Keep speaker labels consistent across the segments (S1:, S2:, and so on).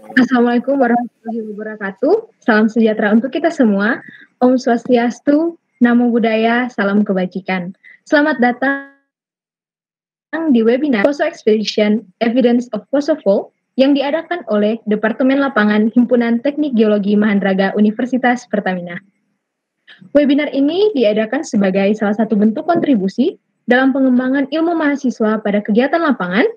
S1: Assalamualaikum warahmatullahi wabarakatuh. Salam sejahtera untuk kita semua. Om Swastiastu, Namo Buddhaya, Salam Kebajikan. Selamat datang di webinar Poso Expedition Evidence of Kosovo yang diadakan oleh Departemen Lapangan Himpunan Teknik Geologi Mahandraga Universitas Pertamina. Webinar ini diadakan sebagai salah satu bentuk kontribusi dalam pengembangan ilmu mahasiswa pada kegiatan lapangan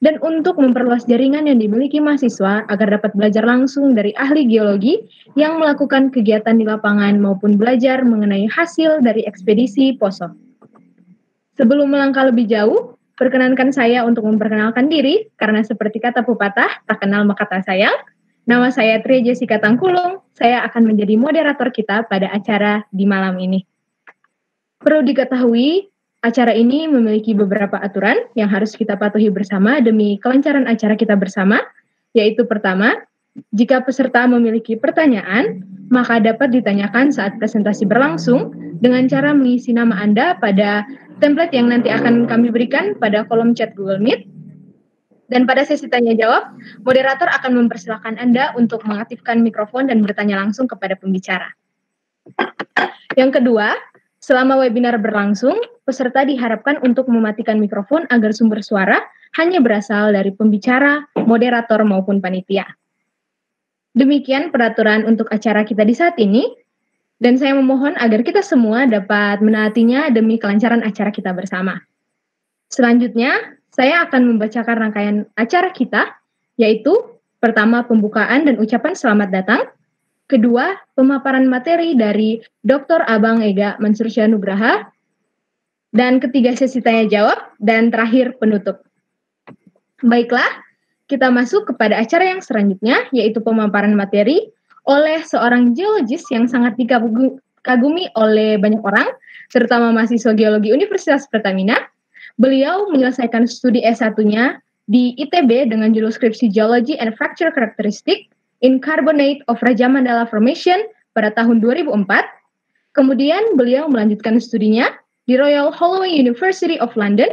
S1: dan untuk memperluas jaringan yang dimiliki mahasiswa agar dapat belajar langsung dari ahli geologi yang melakukan kegiatan di lapangan maupun belajar mengenai hasil dari ekspedisi POSO. Sebelum melangkah lebih jauh, perkenankan saya untuk memperkenalkan diri karena seperti kata pepatah, tak kenal maka tak sayang. Nama saya Tri Jessica Tangkulung, saya akan menjadi moderator kita pada acara di malam ini. Perlu diketahui Acara ini memiliki beberapa aturan yang harus kita patuhi bersama demi kelancaran acara kita bersama, yaitu pertama, jika peserta memiliki pertanyaan, maka dapat ditanyakan saat presentasi berlangsung dengan cara mengisi nama Anda pada template yang nanti akan kami berikan pada kolom chat Google Meet. Dan pada sesi tanya jawab, moderator akan mempersilahkan Anda untuk mengaktifkan mikrofon dan bertanya langsung kepada pembicara. Yang kedua, Selama webinar berlangsung, peserta diharapkan untuk mematikan mikrofon agar sumber suara hanya berasal dari pembicara, moderator, maupun panitia. Demikian peraturan untuk acara kita di saat ini, dan saya memohon agar kita semua dapat menaatinya demi kelancaran acara kita bersama. Selanjutnya, saya akan membacakan rangkaian acara kita, yaitu pertama pembukaan dan ucapan selamat datang, Kedua, pemaparan materi dari Dr. Abang Ega Mansur Nugraha. Dan ketiga sesi tanya jawab dan terakhir penutup. Baiklah, kita masuk kepada acara yang selanjutnya yaitu pemaparan materi oleh seorang geologis yang sangat dikagumi oleh banyak orang, terutama mahasiswa geologi Universitas Pertamina. Beliau menyelesaikan studi S1-nya di ITB dengan judul skripsi Geology and Fracture Characteristic in Carbonate of Rajamandala Formation pada tahun 2004. Kemudian beliau melanjutkan studinya di Royal Holloway University of London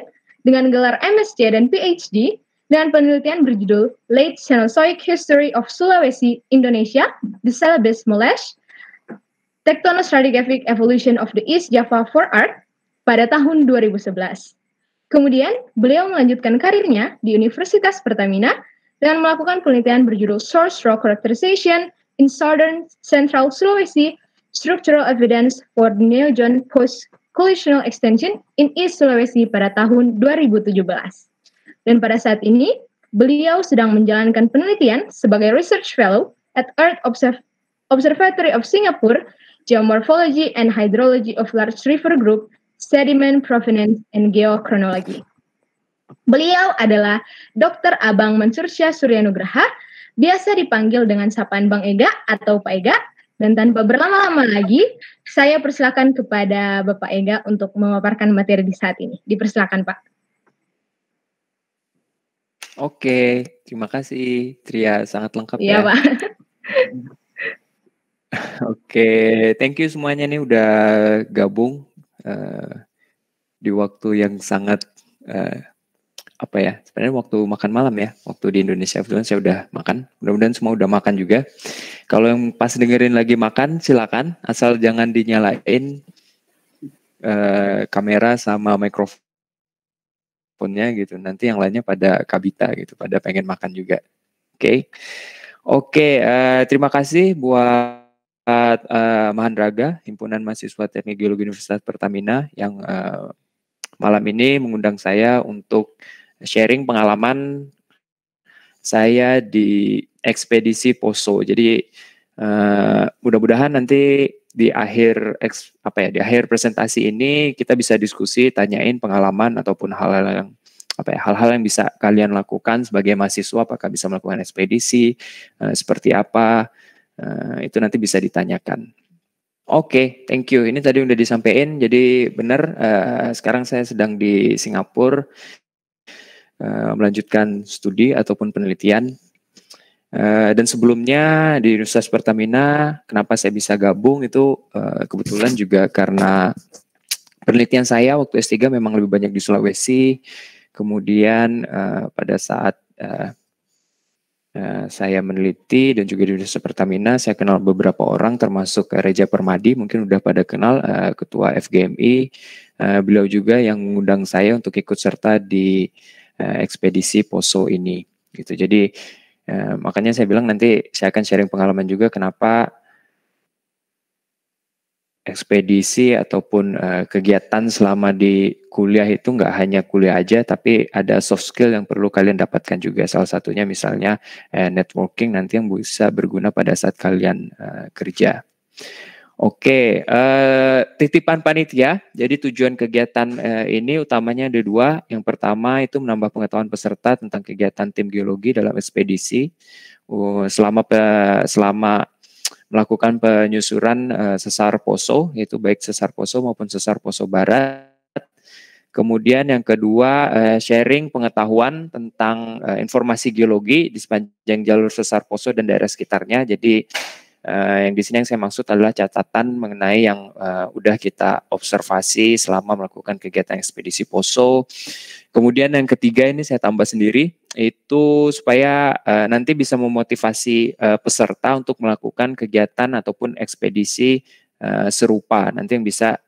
S1: dengan gelar MSc dan PhD dan penelitian berjudul Late Cenozoic History of Sulawesi, Indonesia, The Celebes Molesh, Tectonostratigraphic Evolution of the East Java for Art pada tahun 2011. Kemudian, beliau melanjutkan karirnya di Universitas Pertamina dengan melakukan penelitian berjudul Source Rock Characterization in Southern Central Sulawesi, Structural Evidence for the Neogen Post-Collisional Extension in East Sulawesi pada tahun 2017. Dan pada saat ini, beliau sedang menjalankan penelitian sebagai Research Fellow at Earth Observ Observatory of Singapore, Geomorphology and Hydrology of Large River Group, Sediment Provenance and Geochronology. Beliau adalah Dr. Abang Mansursyah Suryanugraha, biasa dipanggil dengan sapaan Bang Ega atau Pak Ega. Dan tanpa berlama-lama lagi, saya persilakan kepada Bapak Ega untuk memaparkan materi di saat ini. Dipersilakan, Pak.
S2: Oke, terima kasih. Tria sangat lengkap iya, ya. Iya, Pak. Oke, thank you semuanya nih udah gabung uh, di waktu yang sangat uh, apa ya sebenarnya waktu makan malam ya waktu di Indonesia kebetulan saya udah makan mudah-mudahan semua udah makan juga kalau yang pas dengerin lagi makan silakan asal jangan dinyalain eh, kamera sama mikrofonnya gitu nanti yang lainnya pada kabita gitu pada pengen makan juga oke okay. oke okay, eh, terima kasih buat uh, Mahandraga himpunan mahasiswa teknik geologi Universitas Pertamina yang uh, malam ini mengundang saya untuk sharing pengalaman saya di ekspedisi Poso. Jadi uh, mudah-mudahan nanti di akhir apa ya di akhir presentasi ini kita bisa diskusi tanyain pengalaman ataupun hal-hal yang apa ya hal-hal yang bisa kalian lakukan sebagai mahasiswa apakah bisa melakukan ekspedisi uh, seperti apa uh, itu nanti bisa ditanyakan. Oke, okay, thank you. Ini tadi udah disampaikan. Jadi benar, uh, sekarang saya sedang di Singapura. Eh, melanjutkan studi ataupun penelitian. Eh, dan sebelumnya di Universitas Pertamina, kenapa saya bisa gabung itu eh, kebetulan juga karena penelitian saya waktu S3 memang lebih banyak di Sulawesi. Kemudian pada saat saya meneliti dan juga di Universitas Pertamina, saya kenal beberapa orang termasuk Reja Permadi, mungkin sudah pada kenal Ketua FGMI. beliau juga yang mengundang saya untuk ikut serta di uh, ekspedisi Poso ini gitu. Jadi uh, makanya saya bilang nanti saya akan sharing pengalaman juga kenapa ekspedisi ataupun uh, kegiatan selama di kuliah itu nggak hanya kuliah aja tapi ada soft skill yang perlu kalian dapatkan juga salah satunya misalnya uh, networking nanti yang bisa berguna pada saat kalian uh, kerja. Oke, uh, titipan panitia. Jadi tujuan kegiatan uh, ini utamanya ada dua. Yang pertama itu menambah pengetahuan peserta tentang kegiatan tim geologi dalam ekspedisi uh, selama uh, selama melakukan penyusuran uh, sesar poso, yaitu baik sesar poso maupun sesar poso barat. Kemudian yang kedua uh, sharing pengetahuan tentang uh, informasi geologi di sepanjang jalur sesar poso dan daerah sekitarnya. Jadi Eh, yang di sini yang saya maksud adalah catatan mengenai yang uh, udah kita observasi selama melakukan kegiatan ekspedisi poso. Kemudian yang ketiga ini saya tambah sendiri itu supaya uh, nanti bisa memotivasi uh, peserta untuk melakukan kegiatan ataupun ekspedisi uh, serupa nanti yang bisa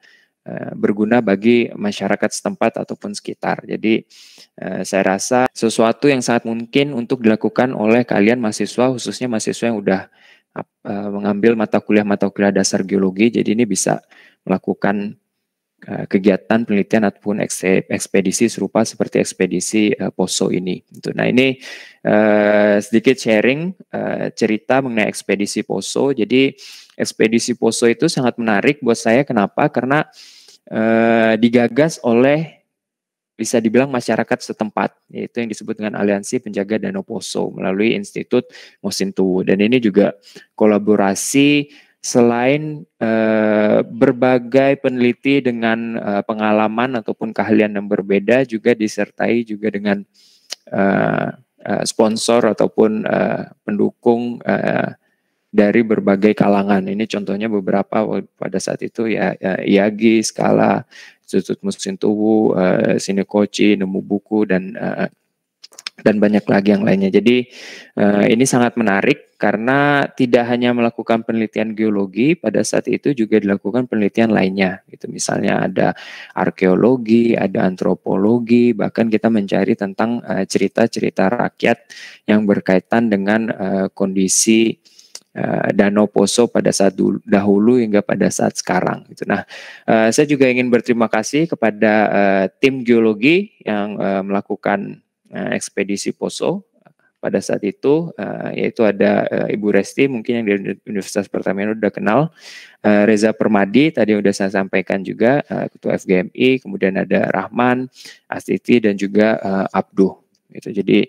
S2: berguna bagi masyarakat setempat ataupun sekitar. Jadi saya rasa sesuatu yang sangat mungkin untuk dilakukan oleh kalian mahasiswa khususnya mahasiswa yang udah Eh, mengambil mata kuliah-mata kuliah dasar geologi. Jadi ini bisa melakukan eh, kegiatan penelitian ataupun ekspedisi serupa seperti ekspedisi eh, Poso ini. Gitu. Nah ini sedikit sharing cerita mengenai ekspedisi Poso. Jadi ekspedisi Poso itu sangat menarik buat saya. Kenapa? Karena digagas oleh bisa dibilang masyarakat setempat, yaitu yang disebut dengan Aliansi Penjaga Danau Poso melalui Institut Mosintowo. Dan ini juga kolaborasi selain uh, berbagai peneliti dengan uh, pengalaman ataupun keahlian yang berbeda juga disertai juga dengan uh, sponsor ataupun pendukung dari berbagai kalangan. Ini contohnya beberapa pada saat itu ya, ya IAGI, Skala, Institut Mesin Tubuh, uh, Koci, Nemu Buku dan uh, dan banyak lagi yang lainnya. Jadi uh, ini sangat menarik karena tidak hanya melakukan penelitian geologi, pada saat itu juga dilakukan penelitian lainnya. Itu misalnya ada arkeologi, ada antropologi, bahkan kita mencari tentang cerita-cerita uh, rakyat yang berkaitan dengan uh, kondisi Eh, danau Poso pada saat dulu, dahulu hingga pada saat sekarang. Gitu. Nah, eh, saya juga ingin berterima kasih kepada eh, tim geologi yang melakukan ekspedisi Poso pada saat itu yaitu ada Ibu Resti mungkin yang dari Universitas Pertamina sudah kenal Reza Permadi tadi sudah saya sampaikan juga uh, ketua FGMI kemudian ada Rahman Astiti dan juga uh, gitu jadi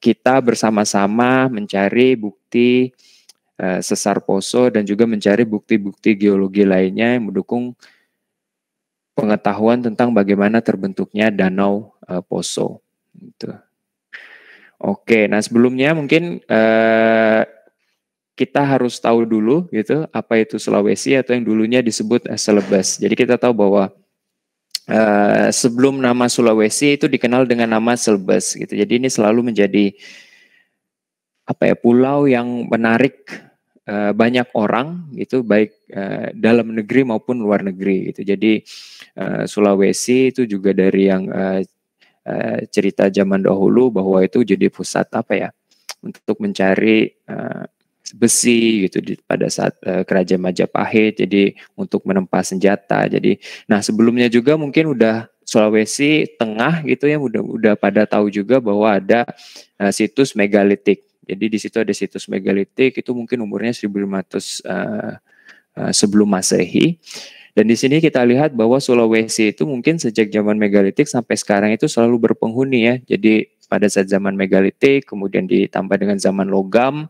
S2: kita bersama-sama mencari bukti eh, sesar poso dan juga mencari bukti-bukti geologi lainnya yang mendukung pengetahuan tentang bagaimana terbentuknya danau eh, poso. Gitu. Oke, nah sebelumnya mungkin eh, kita harus tahu dulu gitu apa itu Sulawesi atau yang dulunya disebut Celebes. Jadi kita tahu bahwa Eh, sebelum nama Sulawesi itu dikenal dengan nama Selbes gitu. Jadi ini selalu menjadi apa ya pulau yang menarik eh, banyak orang gitu baik eh, dalam negeri maupun luar negeri gitu. Jadi Sulawesi itu juga dari yang cerita zaman dahulu bahwa itu jadi pusat apa ya untuk mencari besi gitu di, pada saat uh, kerajaan Majapahit jadi untuk menempa senjata jadi nah sebelumnya juga mungkin udah Sulawesi Tengah gitu ya udah udah pada tahu juga bahwa ada uh, situs megalitik jadi di situ ada situs megalitik itu mungkin umurnya 1500 uh, uh, sebelum masehi dan di sini kita lihat bahwa Sulawesi itu mungkin sejak zaman megalitik sampai sekarang itu selalu berpenghuni ya jadi pada saat zaman megalitik kemudian ditambah dengan zaman logam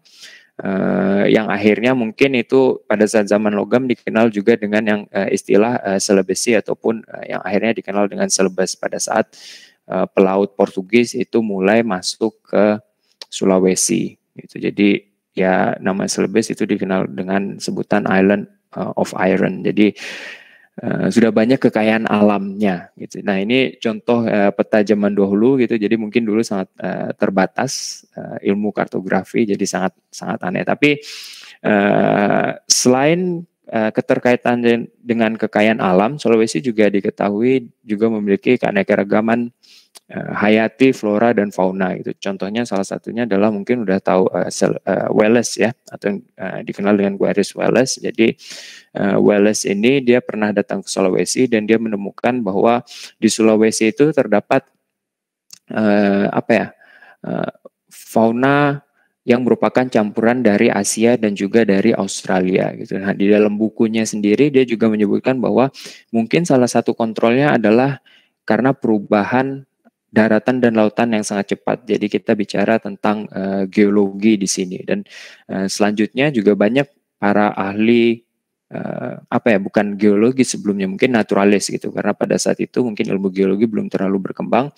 S2: uh, yang akhirnya mungkin itu pada saat zaman logam dikenal juga dengan yang uh, istilah uh, eh, selebesi ataupun uh, yang akhirnya dikenal dengan selebes pada saat uh, pelaut Portugis itu mulai masuk ke Sulawesi gitu. Jadi ya nama selebes itu dikenal dengan sebutan Island of Iron. Jadi Eh, sudah banyak kekayaan alamnya gitu. Nah, ini contoh uh, peta zaman dahulu gitu. Jadi mungkin dulu sangat uh, terbatas uh, ilmu kartografi jadi sangat sangat aneh. Tapi uh, selain keterkaitan dengan kekayaan alam, Sulawesi juga diketahui juga memiliki keanekaragaman Eh, hayati flora dan fauna itu. Contohnya salah satunya adalah mungkin udah tahu uh, sel, uh, eh, Wallace ya atau uh, dikenal dengan Guaris Wallace. Jadi uh, Wallace ini dia pernah datang ke Sulawesi dan dia menemukan bahwa di Sulawesi itu terdapat uh, apa ya? Uh, fauna yang merupakan campuran dari Asia dan juga dari Australia gitu. Nah, di dalam bukunya sendiri dia juga menyebutkan bahwa mungkin salah satu kontrolnya adalah karena perubahan daratan dan lautan yang sangat cepat. Jadi kita bicara tentang uh, geologi di sini dan uh, selanjutnya juga banyak para ahli uh, apa ya bukan geologi sebelumnya mungkin naturalis gitu karena pada saat itu mungkin ilmu geologi belum terlalu berkembang.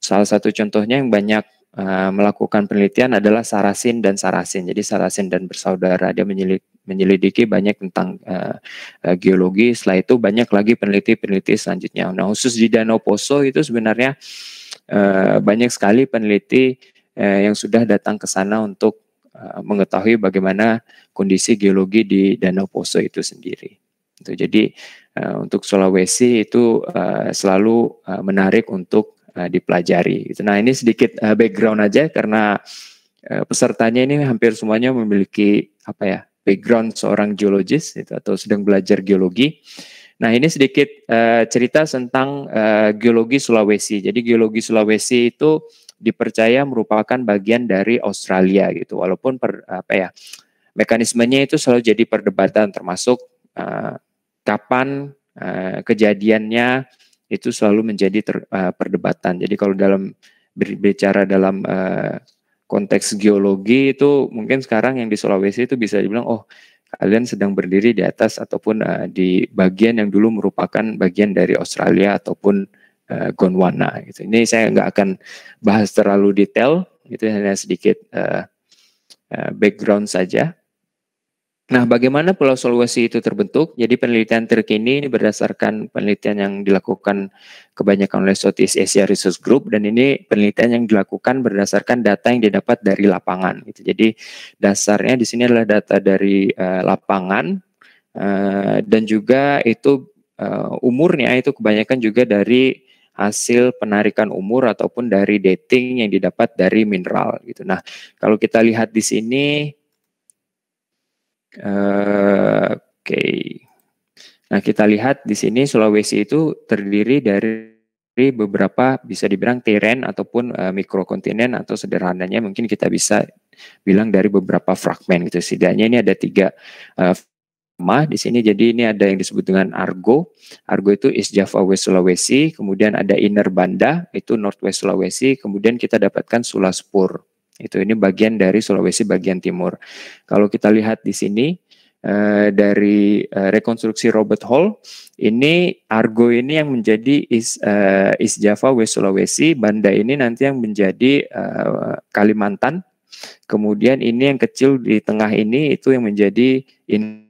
S2: Salah satu contohnya yang banyak uh, melakukan penelitian adalah Sarasin dan Sarasin. Jadi Sarasin dan bersaudara dia menyelidiki menyelidiki banyak tentang uh, geologi. Setelah itu banyak lagi peneliti-peneliti selanjutnya. Nah, khusus di Danau Poso itu sebenarnya Eh, banyak sekali peneliti eh, yang sudah datang ke sana untuk eh, mengetahui bagaimana kondisi geologi di Danau Poso itu sendiri. Jadi untuk Sulawesi itu selalu menarik untuk dipelajari. Gitu. Nah ini sedikit background aja karena pesertanya ini hampir semuanya memiliki apa ya background seorang geologis gitu, atau sedang belajar geologi. Nah, ini sedikit uh, cerita tentang uh, geologi Sulawesi. Jadi geologi Sulawesi itu dipercaya merupakan bagian dari Australia gitu. Walaupun per, apa ya mekanismenya itu selalu jadi perdebatan termasuk uh, kapan uh, kejadiannya itu selalu menjadi ter, uh, perdebatan. Jadi kalau dalam berbicara dalam uh, konteks geologi itu mungkin sekarang yang di Sulawesi itu bisa dibilang oh kalian sedang berdiri di atas ataupun uh, di bagian yang dulu merupakan bagian dari Australia ataupun uh, Gondwana. Gitu. Ini saya nggak akan bahas terlalu detail, itu hanya sedikit uh, background saja. Nah, bagaimana Pulau Sulawesi itu terbentuk? Jadi penelitian terkini ini berdasarkan penelitian yang dilakukan kebanyakan oleh Southeast Asia Research Group dan ini penelitian yang dilakukan berdasarkan data yang didapat dari lapangan. Gitu. Jadi dasarnya di sini adalah data dari eh, lapangan eh, dan juga itu eh, umurnya itu kebanyakan juga dari hasil penarikan umur ataupun dari dating yang didapat dari mineral gitu. Nah, kalau kita lihat di sini Eh, oke. Nah, kita lihat di sini Sulawesi itu terdiri dari beberapa bisa dibilang tiren ataupun uh, mikrokontinen atau sederhananya mungkin kita bisa bilang dari beberapa fragmen gitu. Setidaknya ini ada tiga uh, di sini jadi ini ada yang disebut dengan Argo. Argo itu East Java West Sulawesi, kemudian ada Inner Banda itu Northwest Sulawesi, kemudian kita dapatkan Sulaspur. Itu ini bagian dari Sulawesi bagian timur. Kalau kita lihat di sini eh, dari eh, rekonstruksi Robert Hall, ini Argo ini yang menjadi is eh, Java West Sulawesi, Banda ini nanti yang menjadi Kalimantan. Kemudian ini yang kecil di tengah ini itu yang menjadi in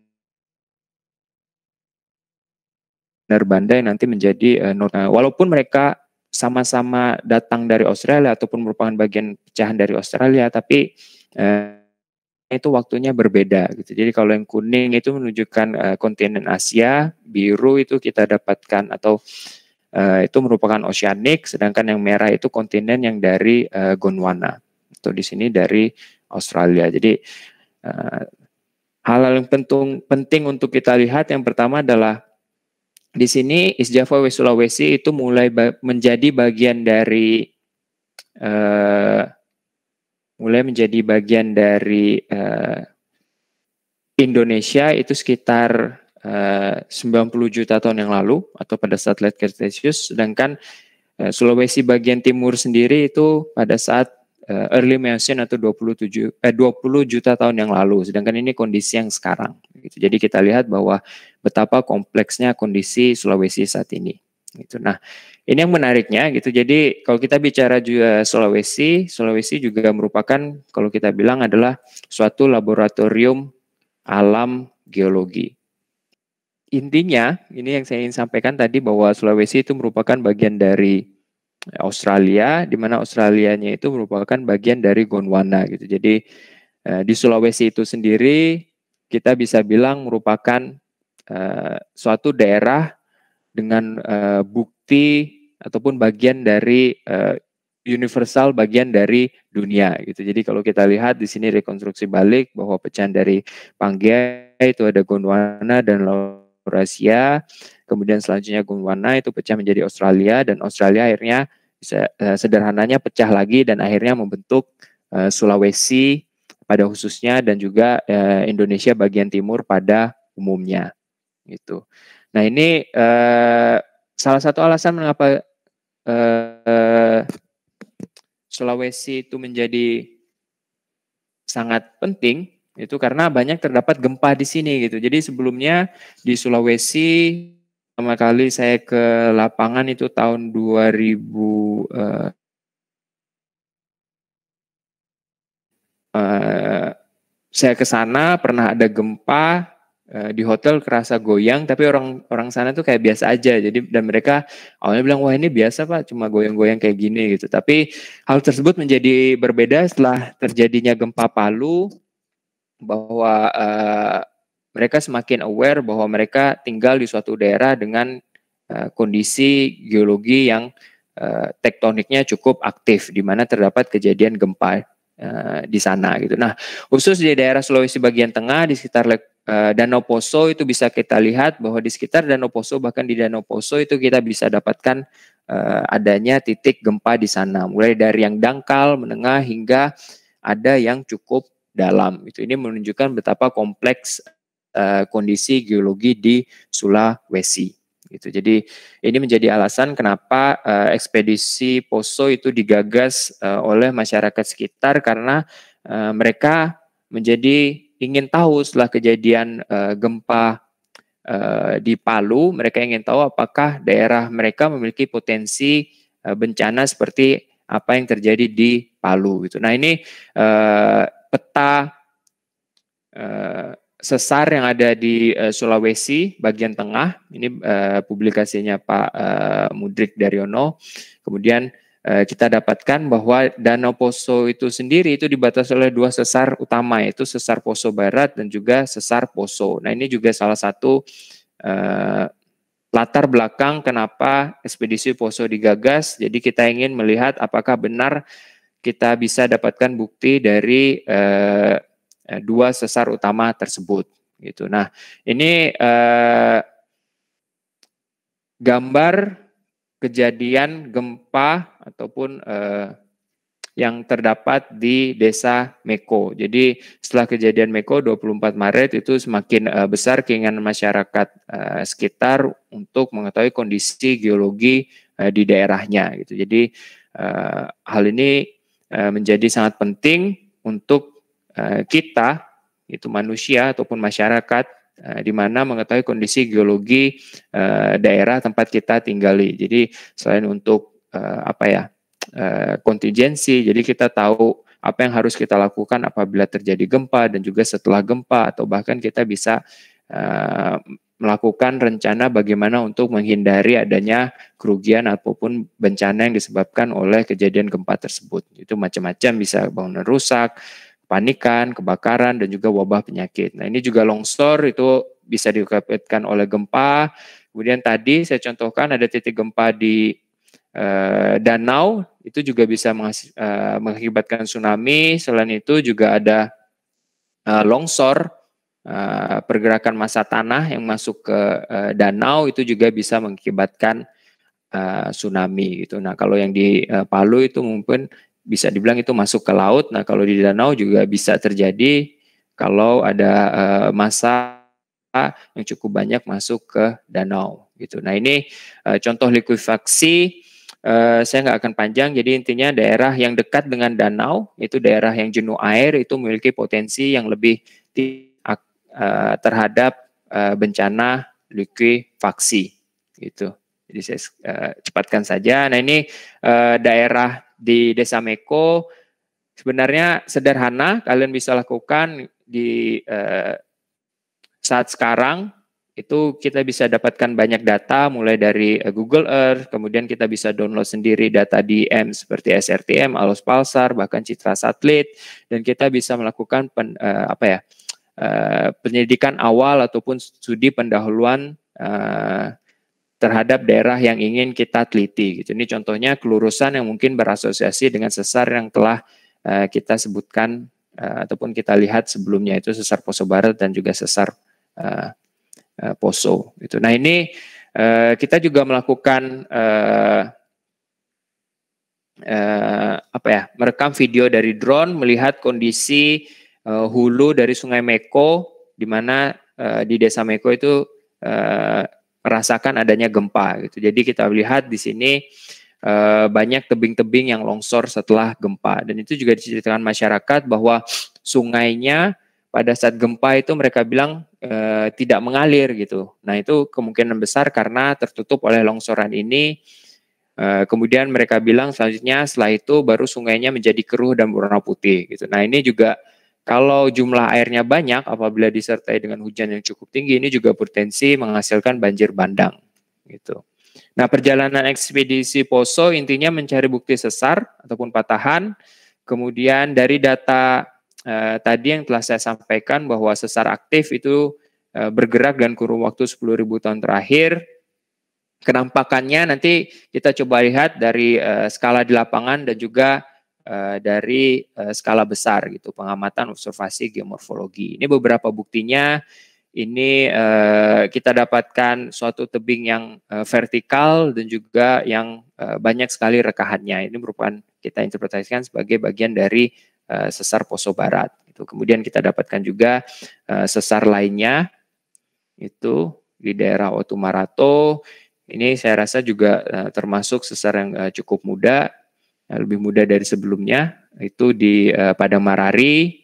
S2: yang nanti menjadi uh, walaupun mereka sama-sama datang dari Australia ataupun merupakan bagian pecahan dari Australia tapi eh, itu waktunya berbeda gitu. Jadi kalau yang kuning itu menunjukkan eh, kontinen Asia, biru itu kita dapatkan atau eh, itu merupakan oceanic sedangkan yang merah itu kontinen yang dari eh, Gondwana. atau di sini dari Australia. Jadi eh, hal-hal yang penting penting untuk kita lihat yang pertama adalah di sini East Java West Sulawesi itu mulai ba menjadi bagian dari uh, mulai menjadi bagian dari uh, Indonesia itu sekitar eh, uh, 90 juta tahun yang lalu atau pada saat late Cretaceous sedangkan uh, Sulawesi bagian timur sendiri itu pada saat uh, early Miocene atau 27 eh 20 juta tahun yang lalu. Sedangkan ini kondisi yang sekarang. Gitu. Jadi kita lihat bahwa betapa kompleksnya kondisi Sulawesi saat ini. Gitu. Nah, ini yang menariknya gitu. Jadi kalau kita bicara juga eh, Sulawesi, Sulawesi juga merupakan kalau kita bilang adalah suatu laboratorium alam geologi. Intinya, ini yang saya ingin sampaikan tadi bahwa Sulawesi itu merupakan bagian dari Australia, di mana Australianya itu merupakan bagian dari Gondwana gitu. Jadi eh, di Sulawesi itu sendiri kita bisa bilang merupakan eh, suatu daerah dengan eh, bukti ataupun bagian dari eh, universal bagian dari dunia gitu. Jadi kalau kita lihat di sini rekonstruksi balik bahwa pecahan dari Pangea itu ada Gondwana dan Laut Eurasia, kemudian selanjutnya Gondwana itu pecah menjadi Australia dan Australia akhirnya eh, sederhananya pecah lagi dan akhirnya membentuk eh, Sulawesi pada khususnya dan juga eh, Indonesia bagian timur pada umumnya gitu. Nah ini salah satu alasan mengapa Sulawesi itu menjadi sangat penting itu karena banyak terdapat gempa di sini gitu. Jadi sebelumnya di Sulawesi pertama kali saya ke lapangan itu tahun 2000 uh, uh, saya ke sana pernah ada gempa uh, di hotel kerasa goyang tapi orang orang sana tuh kayak biasa aja jadi dan mereka awalnya bilang wah ini biasa pak cuma goyang-goyang kayak gini gitu tapi hal tersebut menjadi berbeda setelah terjadinya gempa Palu bahwa uh, mereka semakin aware bahwa mereka tinggal di suatu daerah dengan uh, kondisi geologi yang uh, tektoniknya cukup aktif, di mana terdapat kejadian gempa uh, di sana gitu. Nah, khusus di daerah Sulawesi bagian tengah di sekitar uh, Danau Poso itu bisa kita lihat bahwa di sekitar Danau Poso bahkan di Danau Poso itu kita bisa dapatkan uh, adanya titik gempa di sana, mulai dari yang dangkal, menengah hingga ada yang cukup dalam. Itu ini menunjukkan betapa kompleks uh, kondisi geologi di Sulawesi. Gitu. Jadi ini menjadi alasan kenapa uh, ekspedisi Poso itu digagas uh, oleh masyarakat sekitar karena uh, mereka menjadi ingin tahu setelah kejadian uh, gempa uh, di Palu, mereka ingin tahu apakah daerah mereka memiliki potensi uh, bencana seperti apa yang terjadi di Palu gitu. Nah ini uh, peta uh, sesar yang ada di uh, Sulawesi bagian tengah. Ini uh, publikasinya Pak uh, Mudrik Daryono. Kemudian uh, kita dapatkan bahwa Danau Poso itu sendiri itu dibatasi oleh dua sesar utama yaitu sesar Poso Barat dan juga sesar Poso. Nah, ini juga salah satu uh, latar belakang kenapa ekspedisi Poso digagas. Jadi kita ingin melihat apakah benar kita bisa dapatkan bukti dari eh, eh, dua sesar utama tersebut gitu. Nah, ini eh, gambar kejadian gempa ataupun eh, yang terdapat di desa Meko. Jadi setelah kejadian Meko 24 Maret itu semakin uh, besar keinginan masyarakat uh, sekitar untuk mengetahui kondisi geologi uh, di daerahnya gitu. Jadi uh, hal ini Eh, menjadi sangat penting untuk eh, kita itu manusia ataupun masyarakat eh, di mana mengetahui kondisi geologi daerah tempat kita tinggali. Jadi selain untuk apa ya kontingensi, jadi kita tahu apa yang harus kita lakukan apabila terjadi gempa dan juga setelah gempa atau bahkan kita bisa melakukan rencana bagaimana untuk menghindari adanya kerugian ataupun bencana yang disebabkan oleh kejadian gempa tersebut. Itu macam-macam bisa bangunan rusak, panikan, kebakaran dan juga wabah penyakit. Nah, ini juga longsor itu bisa dikaitkan oleh gempa. Kemudian tadi saya contohkan ada titik gempa di eh, danau itu juga bisa eh, mengakibatkan tsunami. Selain itu juga ada eh, longsor Eh, pergerakan massa tanah yang masuk ke eh, danau itu juga bisa mengakibatkan eh, tsunami gitu. Nah, kalau yang di Palu itu mungkin bisa dibilang itu masuk ke laut. Nah, kalau di danau juga bisa terjadi kalau ada uh, massa yang cukup banyak masuk ke danau gitu. Nah, ini contoh likuifaksi Uh, saya nggak akan panjang. Jadi intinya daerah yang dekat dengan danau itu daerah yang jenuh air itu memiliki potensi yang lebih tinggi Eh, terhadap uh, bencana likuifaksi gitu. Jadi saya uh, cepatkan saja. Nah ini uh, daerah di Desa Meko sebenarnya sederhana kalian bisa lakukan di uh, saat sekarang itu kita bisa dapatkan banyak data mulai dari Google Earth, kemudian kita bisa download sendiri data DM seperti SRTM, Alos Palsar, bahkan Citra Satelit dan kita bisa melakukan pen, apa ya? Eh, penyelidikan awal ataupun studi pendahuluan uh, terhadap daerah yang ingin kita teliti. Gitu. Ini contohnya kelurusan yang mungkin berasosiasi dengan sesar yang telah uh, kita sebutkan uh, ataupun kita lihat sebelumnya itu sesar Poso Barat dan juga sesar uh, uh, Poso. Gitu. Nah ini uh, kita juga melakukan uh, uh, apa ya merekam video dari drone melihat kondisi uh, hulu dari Sungai Meko, di mana uh, di Desa Meko itu uh, merasakan adanya gempa. Gitu. Jadi kita lihat di sini uh, banyak tebing-tebing yang longsor setelah gempa, dan itu juga diceritakan masyarakat bahwa sungainya pada saat gempa itu mereka bilang e, tidak mengalir gitu. Nah itu kemungkinan besar karena tertutup oleh longsoran ini. E, kemudian mereka bilang selanjutnya setelah itu baru sungainya menjadi keruh dan berwarna putih gitu. Nah ini juga kalau jumlah airnya banyak, apabila disertai dengan hujan yang cukup tinggi, ini juga potensi menghasilkan banjir bandang. Gitu. Nah, perjalanan ekspedisi Poso intinya mencari bukti sesar ataupun patahan. Kemudian dari data eh, tadi yang telah saya sampaikan bahwa sesar aktif itu eh, bergerak dan kurun waktu 10.000 tahun terakhir. Kenampakannya nanti kita coba lihat dari eh, skala di lapangan dan juga Eh, dari eh, skala besar gitu pengamatan observasi geomorfologi. Ini beberapa buktinya. Ini eh, kita dapatkan suatu tebing yang vertikal dan juga yang banyak sekali rekahannya. Ini merupakan kita interpretasikan sebagai bagian dari sesar Poso Barat. Itu kemudian kita dapatkan juga sesar lainnya itu di daerah Otumarato. Ini saya rasa juga termasuk sesar yang cukup muda Ya, lebih muda dari sebelumnya itu di uh, Padang Marari.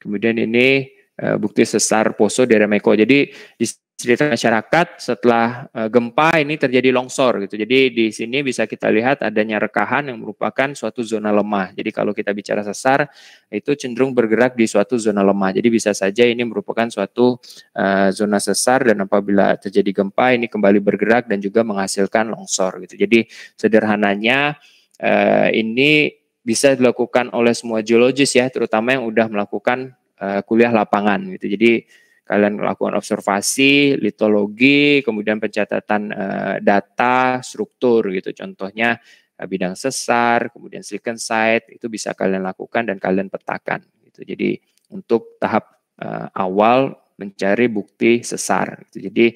S2: Kemudian ini uh, bukti sesar Poso di Remeko. Jadi di cerita masyarakat setelah uh, gempa ini terjadi longsor gitu. Jadi di sini bisa kita lihat adanya rekahan yang merupakan suatu zona lemah. Jadi kalau kita bicara sesar itu cenderung bergerak di suatu zona lemah. Jadi bisa saja ini merupakan suatu uh, zona sesar dan apabila terjadi gempa ini kembali bergerak dan juga menghasilkan longsor gitu. Jadi sederhananya uh, ini bisa dilakukan oleh semua geologis ya, terutama yang udah melakukan uh, kuliah lapangan gitu. Jadi kalian melakukan observasi, litologi, kemudian pencatatan uh, data, struktur gitu. Contohnya uh, bidang sesar, kemudian silicon site itu bisa kalian lakukan dan kalian petakan gitu. Jadi untuk tahap uh, awal mencari bukti sesar. Gitu. Jadi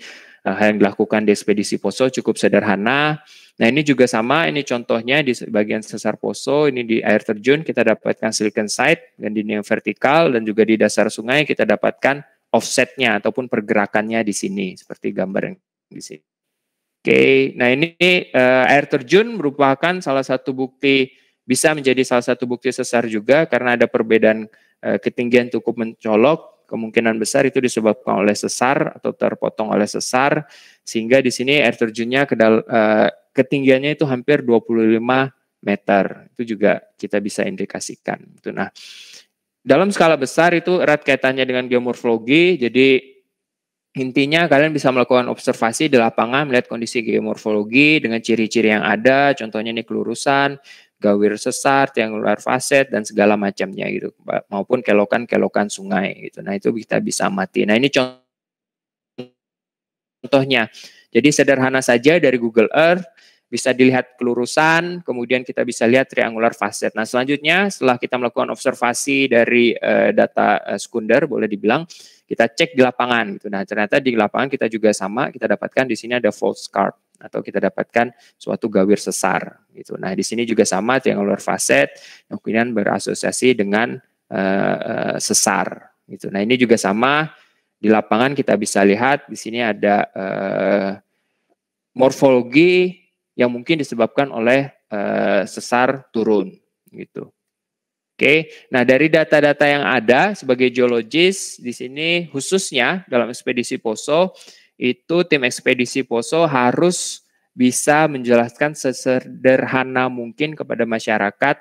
S2: uh, yang dilakukan di ekspedisi Poso cukup sederhana Nah ini juga sama, ini contohnya di bagian sesar poso, ini di air terjun kita dapatkan silicon site dan di yang vertikal dan juga di dasar sungai kita dapatkan offsetnya ataupun pergerakannya di sini seperti gambar yang di sini. Oke, okay. nah ini uh, air terjun merupakan salah satu bukti bisa menjadi salah satu bukti sesar juga karena ada perbedaan uh, ketinggian cukup mencolok kemungkinan besar itu disebabkan oleh sesar atau terpotong oleh sesar sehingga di sini air terjunnya dalam, uh, eh, ketinggiannya itu hampir 25 meter. Itu juga kita bisa indikasikan. Gitu. nah. Dalam skala besar itu erat kaitannya dengan geomorfologi. Jadi intinya kalian bisa melakukan observasi di lapangan melihat kondisi geomorfologi dengan ciri-ciri yang ada. Contohnya ini kelurusan, gawir sesar, yang luar faset dan segala macamnya gitu maupun kelokan-kelokan sungai gitu. Nah, itu kita bisa mati. Nah, ini contohnya jadi sederhana saja dari Google Earth bisa dilihat kelurusan, kemudian kita bisa lihat triangular facet. Nah, selanjutnya setelah kita melakukan observasi dari uh, data uh, sekunder, boleh dibilang kita cek di lapangan. Gitu. Nah, ternyata di lapangan kita juga sama, kita dapatkan di sini ada false scarp atau kita dapatkan suatu gawir sesar. Gitu. Nah, di sini juga sama triangular facet, yang kemudian berasosiasi dengan uh, uh, sesar. Gitu. Nah, ini juga sama di lapangan kita bisa lihat di sini ada uh, morfologi yang mungkin disebabkan oleh eh, sesar turun gitu. Oke, nah dari data-data yang ada sebagai geologis di sini khususnya dalam ekspedisi Poso itu tim ekspedisi Poso harus bisa menjelaskan sesederhana mungkin kepada masyarakat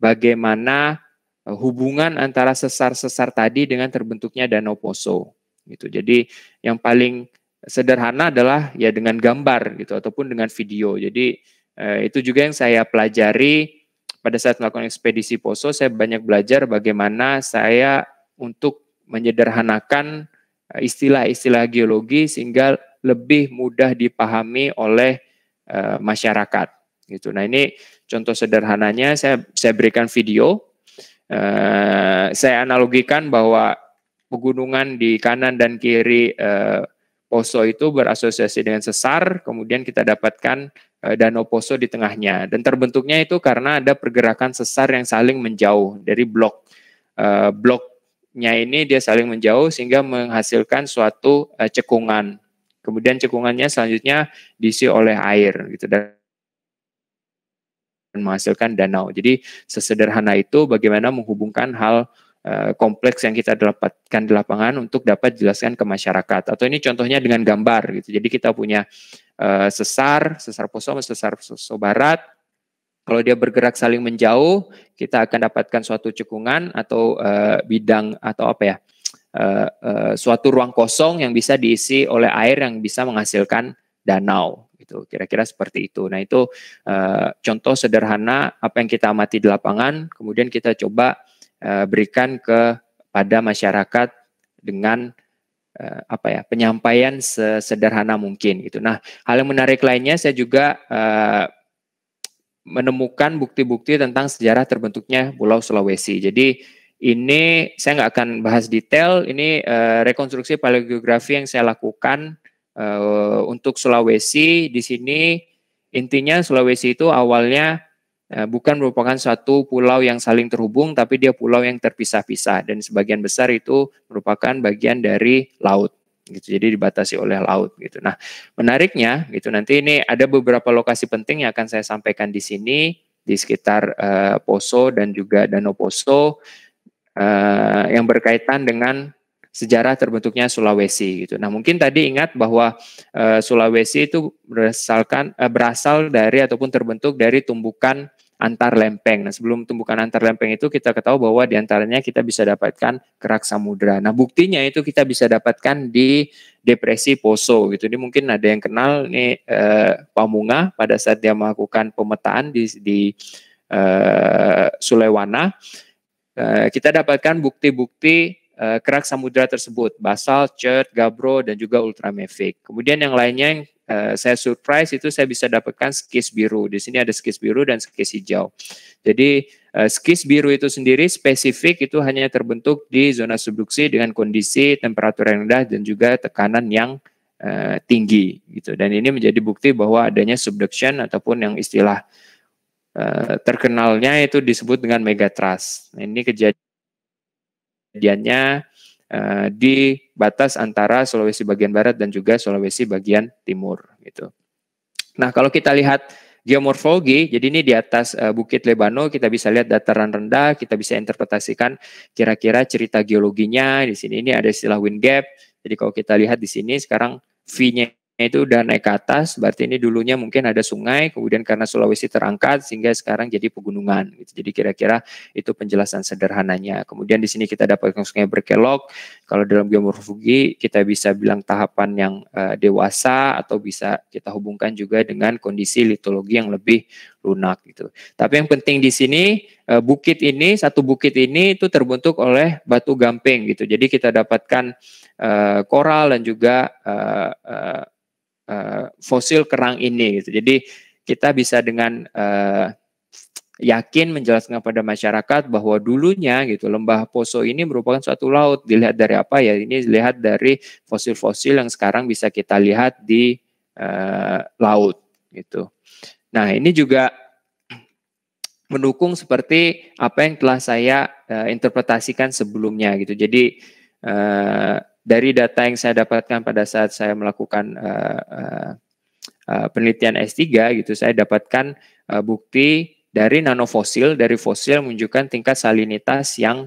S2: bagaimana eh, hubungan antara sesar-sesar tadi dengan terbentuknya Danau Poso gitu. Jadi yang paling sederhana adalah ya dengan gambar gitu ataupun dengan video. Jadi eh, itu juga yang saya pelajari pada saat melakukan ekspedisi Poso. Saya banyak belajar bagaimana saya untuk menyederhanakan eh, istilah-istilah geologi sehingga lebih mudah dipahami oleh eh, masyarakat gitu. Nah ini contoh sederhananya saya saya berikan video. Eh, saya analogikan bahwa pegunungan di kanan dan kiri eh, Poso itu berasosiasi dengan sesar, kemudian kita dapatkan eh, Danau Poso di tengahnya. Dan terbentuknya itu karena ada pergerakan sesar yang saling menjauh dari blok. Eh, bloknya ini dia saling menjauh sehingga menghasilkan suatu eh, cekungan. Kemudian cekungannya selanjutnya diisi oleh air gitu dan menghasilkan danau. Jadi sesederhana itu bagaimana menghubungkan hal Eh, kompleks yang kita dapatkan di lapangan untuk dapat jelaskan ke masyarakat. Atau ini contohnya dengan gambar gitu. Jadi kita punya uh, sesar, sesar poso, sesar poso barat. Kalau dia bergerak saling menjauh, kita akan dapatkan suatu cekungan atau uh, bidang atau apa ya, uh, uh, suatu ruang kosong yang bisa diisi oleh air yang bisa menghasilkan danau gitu kira-kira seperti itu nah itu uh, contoh sederhana apa yang kita amati di lapangan kemudian kita coba Eh, berikan kepada masyarakat dengan uh, apa ya penyampaian sesederhana mungkin gitu. Nah, hal yang menarik lainnya saya juga uh, menemukan bukti-bukti tentang sejarah terbentuknya Pulau Sulawesi. Jadi ini saya nggak akan bahas detail. Ini uh, rekonstruksi paleogeografi yang saya lakukan uh, untuk Sulawesi di sini. Intinya Sulawesi itu awalnya Eh, bukan merupakan suatu pulau yang saling terhubung, tapi dia pulau yang terpisah-pisah dan sebagian besar itu merupakan bagian dari laut gitu. Jadi dibatasi oleh laut gitu. Nah, menariknya gitu nanti ini ada beberapa lokasi penting yang akan saya sampaikan di sini di sekitar uh, Poso dan juga Danau Poso uh, yang berkaitan dengan sejarah terbentuknya Sulawesi gitu. Nah, mungkin tadi ingat bahwa e, Sulawesi itu berasalkan e, berasal dari ataupun terbentuk dari tumbukan antar lempeng. Nah, sebelum tumbukan antar lempeng itu kita ketahui bahwa diantaranya kita bisa dapatkan kerak samudera. Nah, buktinya itu kita bisa dapatkan di depresi Poso gitu. Ini mungkin ada yang kenal nih e, eh, Pamunga pada saat dia melakukan pemetaan di di e, Sulewana. kita dapatkan bukti-bukti uh, kerak samudera tersebut, basalt, chert, gabro dan juga ultramafic. Kemudian yang lainnya yang uh, saya surprise itu saya bisa dapatkan skis biru. Di sini ada skis biru dan skis hijau. Jadi uh, skis biru itu sendiri spesifik itu hanya terbentuk di zona subduksi dengan kondisi temperatur yang rendah dan juga tekanan yang tinggi gitu. Dan ini menjadi bukti bahwa adanya subduction ataupun yang istilah Uh, terkenalnya itu disebut dengan megatrust. Nah, ini kejadian kejadiannya uh, eh, di batas antara Sulawesi bagian barat dan juga Sulawesi bagian timur gitu. Nah, kalau kita lihat geomorfologi, jadi ini di atas uh, Bukit Lebano kita bisa lihat dataran rendah, kita bisa interpretasikan kira-kira cerita geologinya. Di sini ini ada istilah wind gap. Jadi kalau kita lihat di sini sekarang V-nya itu udah naik ke atas, berarti ini dulunya mungkin ada sungai, kemudian karena Sulawesi terangkat sehingga sekarang jadi pegunungan. Gitu. Jadi kira-kira itu penjelasan sederhananya. Kemudian di sini kita dapat sungai berkelok. Kalau dalam geomorfologi kita bisa bilang tahapan yang uh, dewasa atau bisa kita hubungkan juga dengan kondisi litologi yang lebih lunak gitu. Tapi yang penting di sini uh, bukit ini satu bukit ini itu terbentuk oleh batu gamping gitu. Jadi kita dapatkan uh, koral dan juga uh, uh, uh, fosil kerang ini gitu. Jadi kita bisa dengan uh, yakin menjelaskan kepada masyarakat bahwa dulunya gitu lembah Poso ini merupakan suatu laut dilihat dari apa ya ini dilihat dari fosil-fosil yang sekarang bisa kita lihat di uh, laut gitu. Nah, ini juga mendukung seperti apa yang telah saya uh, interpretasikan sebelumnya gitu. Jadi uh, dari data yang saya dapatkan pada saat saya melakukan uh, uh, uh, penelitian S3 gitu saya dapatkan uh, bukti dari nanofosil dari fosil menunjukkan tingkat salinitas yang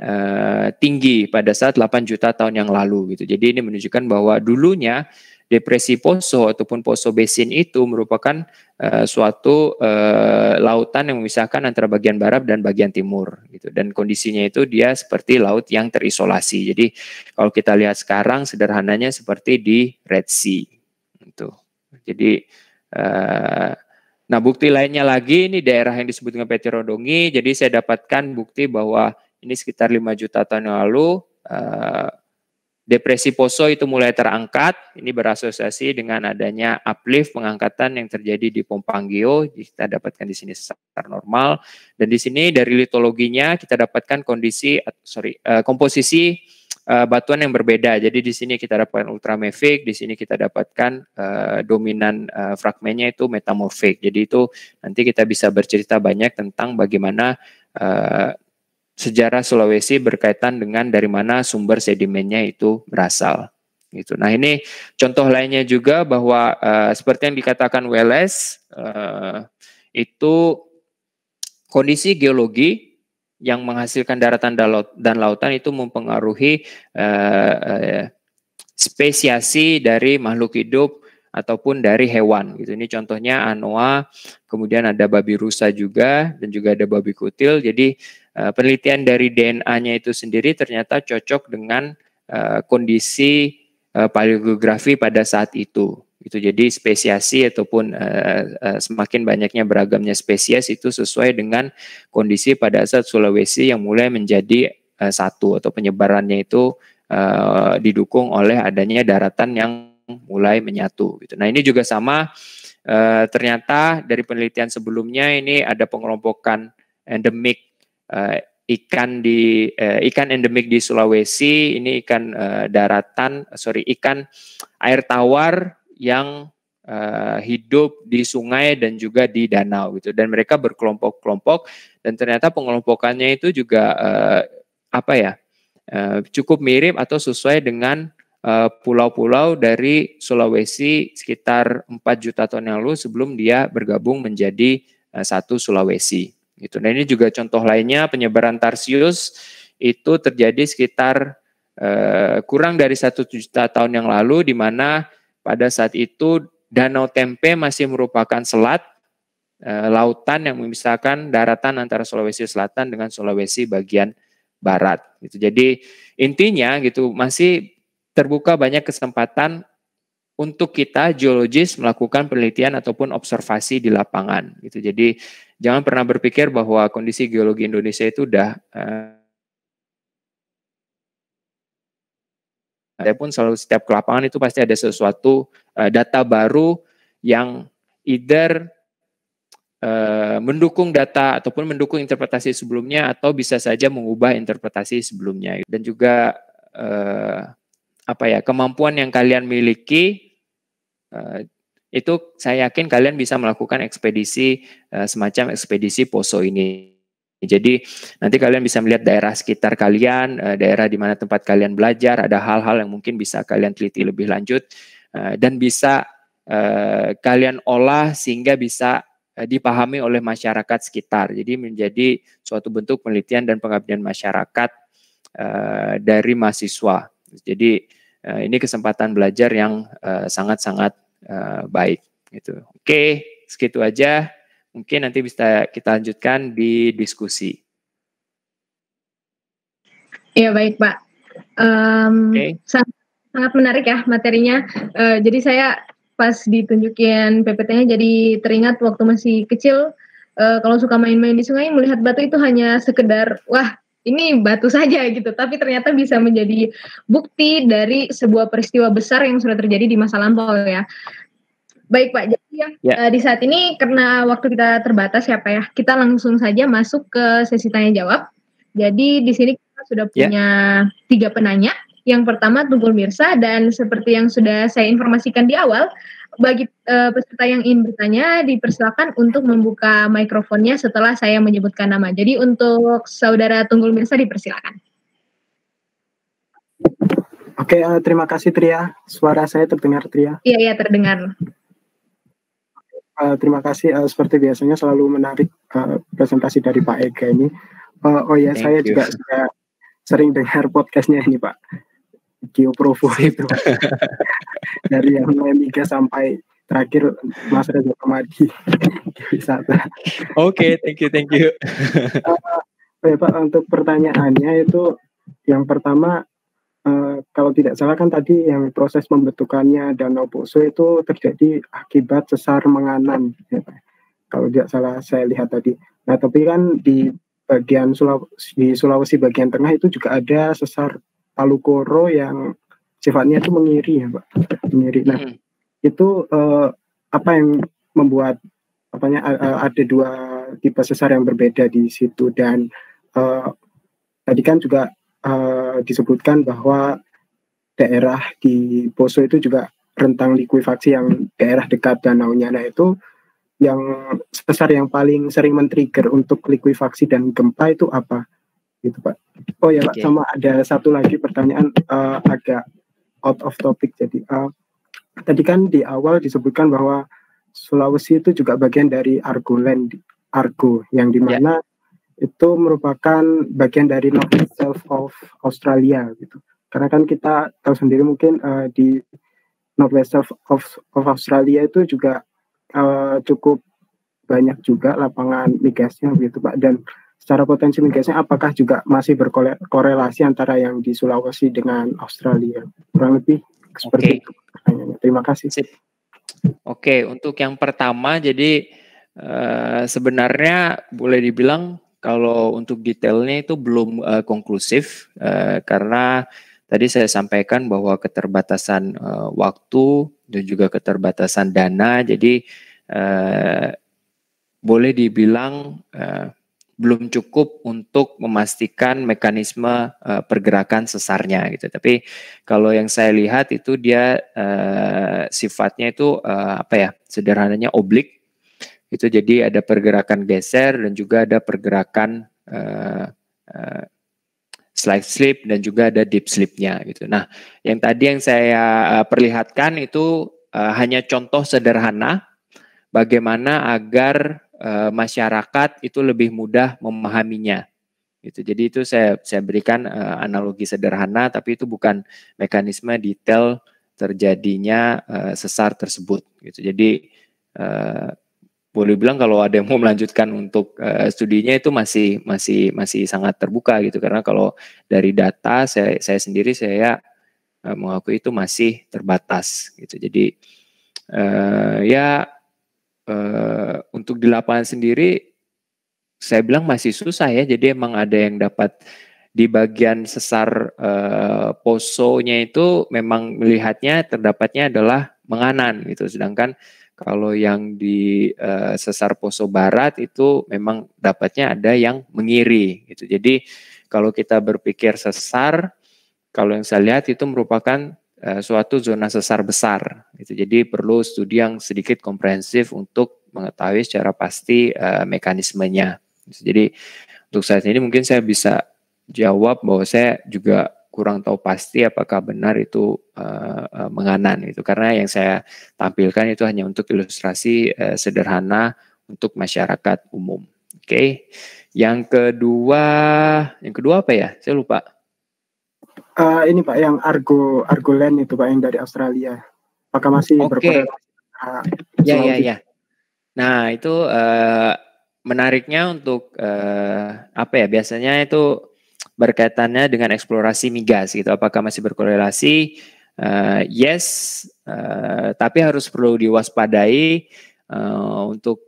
S2: uh, tinggi pada saat 8 juta tahun yang lalu gitu. Jadi ini menunjukkan bahwa dulunya depresi poso ataupun poso basin itu merupakan uh, suatu uh, lautan yang memisahkan antara bagian barat dan bagian timur gitu dan kondisinya itu dia seperti laut yang terisolasi. Jadi kalau kita lihat sekarang sederhananya seperti di Red Sea itu. Jadi uh, Nah, bukti lainnya lagi ini daerah yang disebut dengan Petirodongi. Jadi saya dapatkan bukti bahwa ini sekitar 5 juta tahun lalu Depresi poso itu mulai terangkat, ini berasosiasi dengan adanya uplift pengangkatan yang terjadi di Pompanggio, kita dapatkan di sini secara normal. Dan di sini dari litologinya kita dapatkan kondisi, sorry, eh, komposisi eh, batuan yang berbeda. Jadi di sini kita dapatkan ultramefik, di sini kita dapatkan eh, dominan fragmennya itu metamorfik. Jadi itu nanti kita bisa bercerita banyak tentang bagaimana sejarah Sulawesi berkaitan dengan dari mana sumber sedimennya itu berasal. Gitu. Nah ini contoh lainnya juga bahwa uh, seperti yang dikatakan Welles uh, eh, itu kondisi geologi yang menghasilkan daratan dan lautan itu mempengaruhi uh, uh, spesiasi dari makhluk hidup ataupun dari hewan gitu. Ini contohnya anoa, kemudian ada babi rusa juga dan juga ada babi kutil. Jadi Eh, penelitian dari DNA-nya itu sendiri ternyata cocok dengan eh, kondisi eh, paleografi pada saat itu. Itu jadi spesiasi ataupun uh, uh, semakin banyaknya beragamnya spesies itu sesuai dengan kondisi pada saat Sulawesi yang mulai menjadi uh, satu atau penyebarannya itu uh, didukung oleh adanya daratan yang mulai menyatu gitu. Nah, ini juga sama uh, ternyata dari penelitian sebelumnya ini ada pengelompokan endemik uh, ikan di uh, ikan endemik di Sulawesi ini ikan uh, daratan sorry ikan air tawar yang uh, hidup di sungai dan juga di danau gitu dan mereka berkelompok-kelompok dan ternyata pengelompokannya itu juga uh, apa ya uh, cukup mirip atau sesuai dengan pulau-pulau dari Sulawesi sekitar 4 juta tahun yang lalu sebelum dia bergabung menjadi satu Sulawesi. Gitu. Nah ini juga contoh lainnya penyebaran Tarsius itu terjadi sekitar eh, kurang dari satu juta tahun yang lalu di mana pada saat itu Danau Tempe masih merupakan selat eh, lautan yang memisahkan daratan antara Sulawesi Selatan dengan Sulawesi bagian barat. Gitu. Jadi intinya gitu masih terbuka banyak kesempatan untuk kita geologis melakukan penelitian ataupun observasi di lapangan gitu. Jadi jangan pernah berpikir bahwa kondisi geologi Indonesia itu udah uh, saya pun selalu setiap kelapangan itu pasti ada sesuatu uh, data baru yang either uh, mendukung data ataupun mendukung interpretasi sebelumnya atau bisa saja mengubah interpretasi sebelumnya dan juga uh, apa ya kemampuan yang kalian miliki uh, itu saya yakin kalian bisa melakukan ekspedisi eh, semacam ekspedisi poso ini. Jadi nanti kalian bisa melihat daerah sekitar kalian, eh, daerah di mana tempat kalian belajar, ada hal-hal yang mungkin bisa kalian teliti lebih lanjut eh, dan bisa kalian olah sehingga bisa dipahami oleh masyarakat sekitar. Jadi menjadi suatu bentuk penelitian dan pengabdian masyarakat dari mahasiswa. Jadi ini kesempatan belajar yang sangat-sangat uh, baik gitu. Oke, okay, segitu aja. Mungkin nanti bisa kita lanjutkan di diskusi.
S1: Iya baik Pak. Um, okay. sangat, sangat menarik ya materinya. Uh, jadi saya pas ditunjukin PPT-nya jadi teringat waktu masih kecil uh, kalau suka main-main di sungai melihat batu itu hanya sekedar wah ini batu saja gitu, tapi ternyata bisa menjadi bukti dari sebuah peristiwa besar yang sudah terjadi di masa lampau ya. Baik Pak, jadi yang ya. uh, di saat ini karena waktu kita terbatas ya Pak ya, kita langsung saja masuk ke sesi tanya jawab. Jadi di sini kita sudah ya. punya ya. tiga penanya. Yang pertama, Tunggul Mirsa dan seperti yang sudah saya informasikan di awal, bagi uh, peserta yang ingin bertanya dipersilakan untuk membuka mikrofonnya setelah saya menyebutkan nama. Jadi untuk saudara Tunggul Mirsa dipersilakan.
S3: Oke, uh, terima kasih Tria. Suara saya terdengar Tria.
S1: Iya, iya terdengar.
S3: Uh, terima kasih. Uh, seperti biasanya selalu menarik uh, presentasi dari Pak Ega ini. Uh, oh ya, yeah, saya you. juga sering dengar podcastnya ini Pak. Gio Provo itu dari yang mulai Liga sampai terakhir Mas Reza Permadi wisata. Oke, okay, thank you, thank you. uh, ya, Pak, untuk pertanyaannya itu yang pertama uh, kalau tidak salah kan tadi yang proses pembentukannya danau Poso itu terjadi akibat sesar menganan, ya, kalau tidak salah saya lihat tadi. Nah, tapi kan di bagian Sulaw di Sulawesi bagian tengah itu juga ada sesar palu koro yang sifatnya itu mengiri ya pak mengiri nah hmm. itu uh, apa yang membuat apanya uh, ada dua tipe sesar yang berbeda di situ dan uh, tadi kan juga uh, disebutkan bahwa daerah di Poso itu juga rentang likuifaksi yang daerah dekat danau Nyana itu yang sesar yang paling sering men-trigger untuk likuifaksi dan gempa itu apa gitu Pak. Oh ya Pak, sama ada satu lagi pertanyaan uh, agak out of topic. Jadi uh, tadi kan di awal disebutkan bahwa Sulawesi itu juga bagian dari Argoland, Argo yang dimana ya. yeah. itu merupakan bagian dari North Self of Australia gitu. Karena kan kita tahu sendiri mungkin uh, di Northwest of, of, of Australia itu juga uh, cukup banyak juga lapangan migasnya gitu Pak dan secara potensi migasnya apakah juga masih berkorelasi antara yang di Sulawesi dengan Australia kurang lebih seperti okay. itu terima kasih Sip.
S2: Oke, untuk yang pertama, jadi eh, sebenarnya boleh dibilang kalau untuk detailnya itu belum uh, konklusif uh, karena tadi saya sampaikan bahwa keterbatasan uh, waktu dan juga keterbatasan dana, jadi uh, boleh dibilang uh, belum cukup untuk memastikan mekanisme uh, pergerakan sesarnya gitu. Tapi kalau yang saya lihat itu dia uh, sifatnya itu uh, apa ya? Sederhananya oblik. Itu jadi ada pergerakan geser dan juga ada pergerakan uh, uh, slide slip dan juga ada deep slipnya gitu. Nah, yang tadi yang saya uh, perlihatkan itu uh, hanya contoh sederhana bagaimana agar e, masyarakat itu lebih mudah memahaminya. Gitu. Jadi itu saya saya berikan e, analogi sederhana tapi itu bukan mekanisme detail terjadinya e, sesar tersebut gitu. Jadi e, boleh bilang kalau ada yang mau melanjutkan untuk e, studinya itu masih masih masih sangat terbuka gitu karena kalau dari data saya saya sendiri saya mengakui itu masih terbatas gitu. Jadi uh, ya Eh, untuk di lapangan sendiri saya bilang masih susah ya. Jadi emang ada yang dapat di bagian sesar uh, posonya itu memang melihatnya terdapatnya adalah menganan gitu. Sedangkan kalau yang di uh, sesar poso barat itu memang dapatnya ada yang mengiri gitu. Jadi kalau kita berpikir sesar, kalau yang saya lihat itu merupakan Eh, suatu zona sesar besar. Itu jadi perlu studi yang sedikit komprehensif untuk mengetahui secara pasti uh, mekanismenya. Gitu. Jadi untuk saat ini mungkin saya bisa jawab bahwa saya juga kurang tahu pasti apakah benar itu uh, eh, uh, menganan itu karena yang saya tampilkan itu hanya untuk ilustrasi uh, sederhana untuk masyarakat umum. Oke. Okay. Yang kedua, yang kedua apa ya? Saya lupa
S3: uh, ini Pak yang Argo Argo Land itu Pak yang dari Australia. Apakah masih okay. berpotensi?
S2: Uh, ya ya ya. Nah itu uh, menariknya untuk uh, apa ya? Biasanya itu berkaitannya dengan eksplorasi migas gitu. Apakah masih berkorelasi? Uh, yes, uh, tapi harus perlu diwaspadai uh, untuk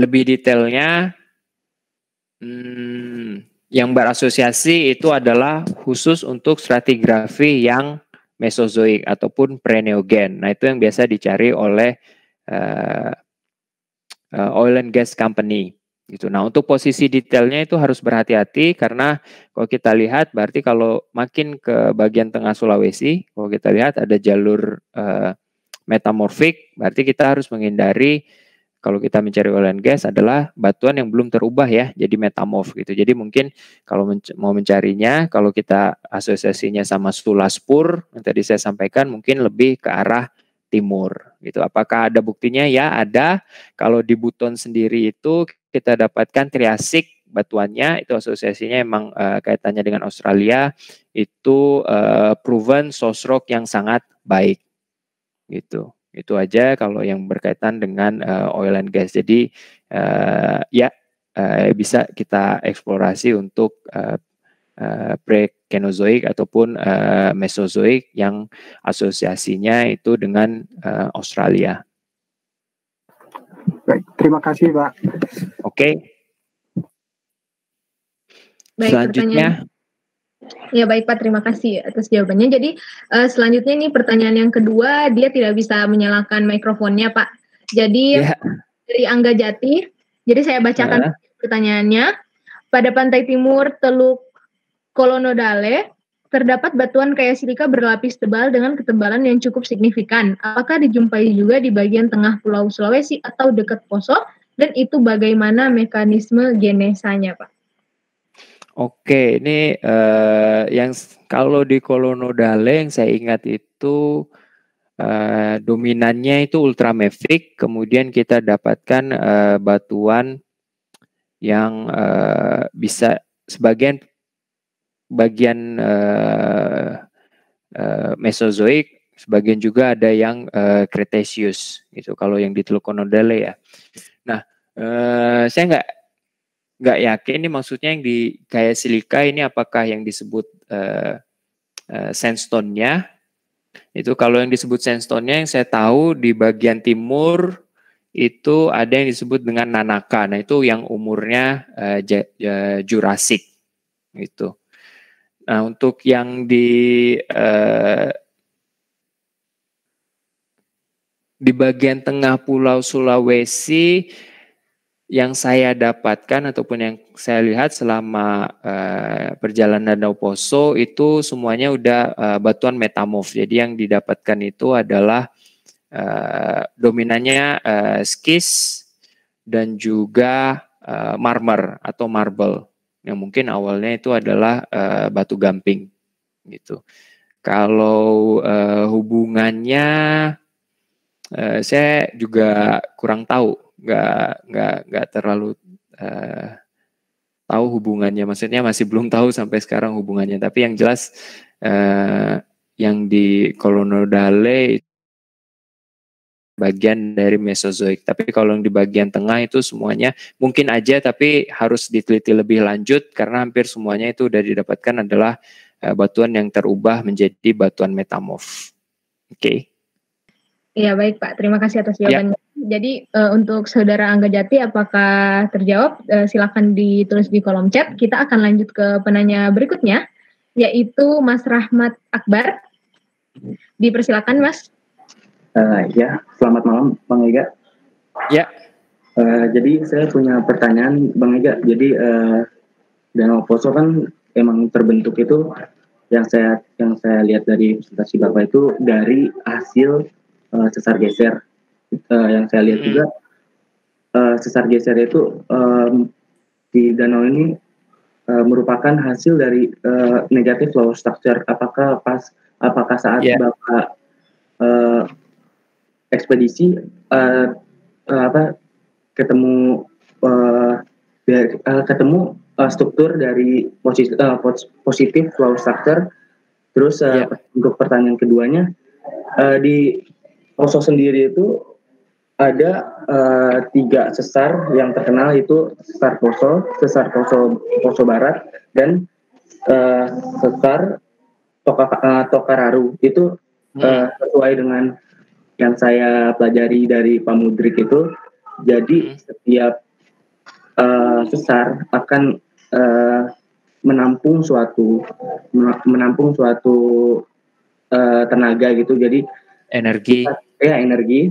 S2: lebih detailnya. Hmm, yang berasosiasi itu adalah khusus untuk stratigrafi yang mesozoik ataupun preneogen. Nah, itu yang biasa dicari oleh uh, oil and gas company gitu. Nah, untuk posisi detailnya itu harus berhati-hati karena kalau kita lihat berarti kalau makin ke bagian tengah Sulawesi, kalau kita lihat ada jalur uh, metamorfik, berarti kita harus menghindari kalau kita mencari oil and gas adalah batuan yang belum terubah ya, jadi metamorf gitu. Jadi mungkin kalau menc mau mencarinya, kalau kita asosiasinya sama Sulaspur yang tadi saya sampaikan mungkin lebih ke arah timur gitu. Apakah ada buktinya? Ya ada. Kalau di Buton sendiri itu kita dapatkan Triasik batuannya itu asosiasinya emang uh, kaitannya dengan Australia itu uh, proven source rock yang sangat baik gitu. Itu aja kalau yang berkaitan dengan uh, oil and gas. Jadi uh, ya uh, bisa kita eksplorasi untuk uh, uh, prekenozoik ataupun uh, mesozoik yang asosiasinya itu dengan uh, Australia. Baik, terima kasih Pak. Oke. Okay. Selanjutnya. Pertanyaan.
S1: Ya baik Pak, terima kasih atas jawabannya. Jadi uh, selanjutnya ini pertanyaan yang kedua, dia tidak bisa menyalakan mikrofonnya Pak. Jadi yeah. dari Angga Jati, jadi saya bacakan uh. pertanyaannya. Pada pantai timur Teluk Kolonodale, terdapat batuan kaya silika berlapis tebal dengan ketebalan yang cukup signifikan. Apakah dijumpai juga di bagian tengah Pulau Sulawesi atau dekat Poso? Dan itu bagaimana mekanisme genesanya Pak?
S2: Oke, ini uh, yang kalau di Kolonodale yang saya ingat itu uh, dominannya itu Ultra kemudian kita dapatkan uh, batuan yang uh, bisa sebagian bagian uh, uh, Mesozoik, sebagian juga ada yang uh, Cretaceous itu Kalau yang di Teluk Kolonodale ya. Nah, uh, saya nggak nggak yakin ini maksudnya yang di gaya silika ini apakah yang disebut uh, uh, sandstone-nya itu kalau yang disebut sandstone-nya yang saya tahu di bagian timur itu ada yang disebut dengan nanaka nah itu yang umurnya uh, eh, uh, jurasik gitu. nah untuk yang di uh, di bagian tengah pulau Sulawesi yang saya dapatkan ataupun yang saya lihat selama uh, eh, perjalanan Danau Poso itu semuanya udah uh, batuan metamorf. Jadi yang didapatkan itu adalah uh, dominannya uh, skis dan juga uh, marmer atau marble yang mungkin awalnya itu adalah uh, batu gamping gitu. Kalau uh, hubungannya uh, saya juga kurang tahu nggak nggak nggak terlalu uh, tahu hubungannya. Maksudnya masih belum tahu sampai sekarang hubungannya. Tapi yang jelas uh, yang di Kolonodale bagian dari Mesozoik. Tapi kalau yang di bagian tengah itu semuanya mungkin aja tapi harus diteliti lebih lanjut karena hampir semuanya itu sudah didapatkan adalah uh, batuan yang terubah menjadi batuan metamorf. Oke. Okay.
S1: Iya, baik Pak. Terima kasih atas ya. jawabannya. Ya. Jadi uh, untuk saudara Angga Jati apakah terjawab? Uh, silakan ditulis di kolom chat. Kita akan lanjut ke penanya berikutnya yaitu Mas Rahmat Akbar. Dipersilakan Mas.
S4: Uh, ya, selamat malam Bang Ega. Ya. Uh, jadi saya punya pertanyaan Bang Ega. Jadi uh, Danau Poso kan emang terbentuk itu yang saya yang saya lihat dari presentasi Bapak itu dari hasil uh, sesar geser uh, yang saya lihat hmm. juga uh, sesar geser itu um, di danau ini uh, merupakan hasil dari uh, negatif flow structure. Apakah pas apakah saat yeah. bapak uh, ekspedisi uh, uh, apa ketemu uh, uh, ketemu uh, struktur dari posit uh, positif flow structure. Terus uh, yeah. untuk pertanyaan keduanya uh, di Poso sendiri itu ada uh, tiga sesar yang terkenal itu sesar Poso, sesar Poso Poso Barat dan uh, sesar Toka uh, Tokararu itu uh, sesuai dengan yang saya pelajari dari Pak Mudrik itu. Jadi hmm. setiap uh, sesar akan uh, menampung suatu menampung suatu uh, tenaga gitu. Jadi energi ya energi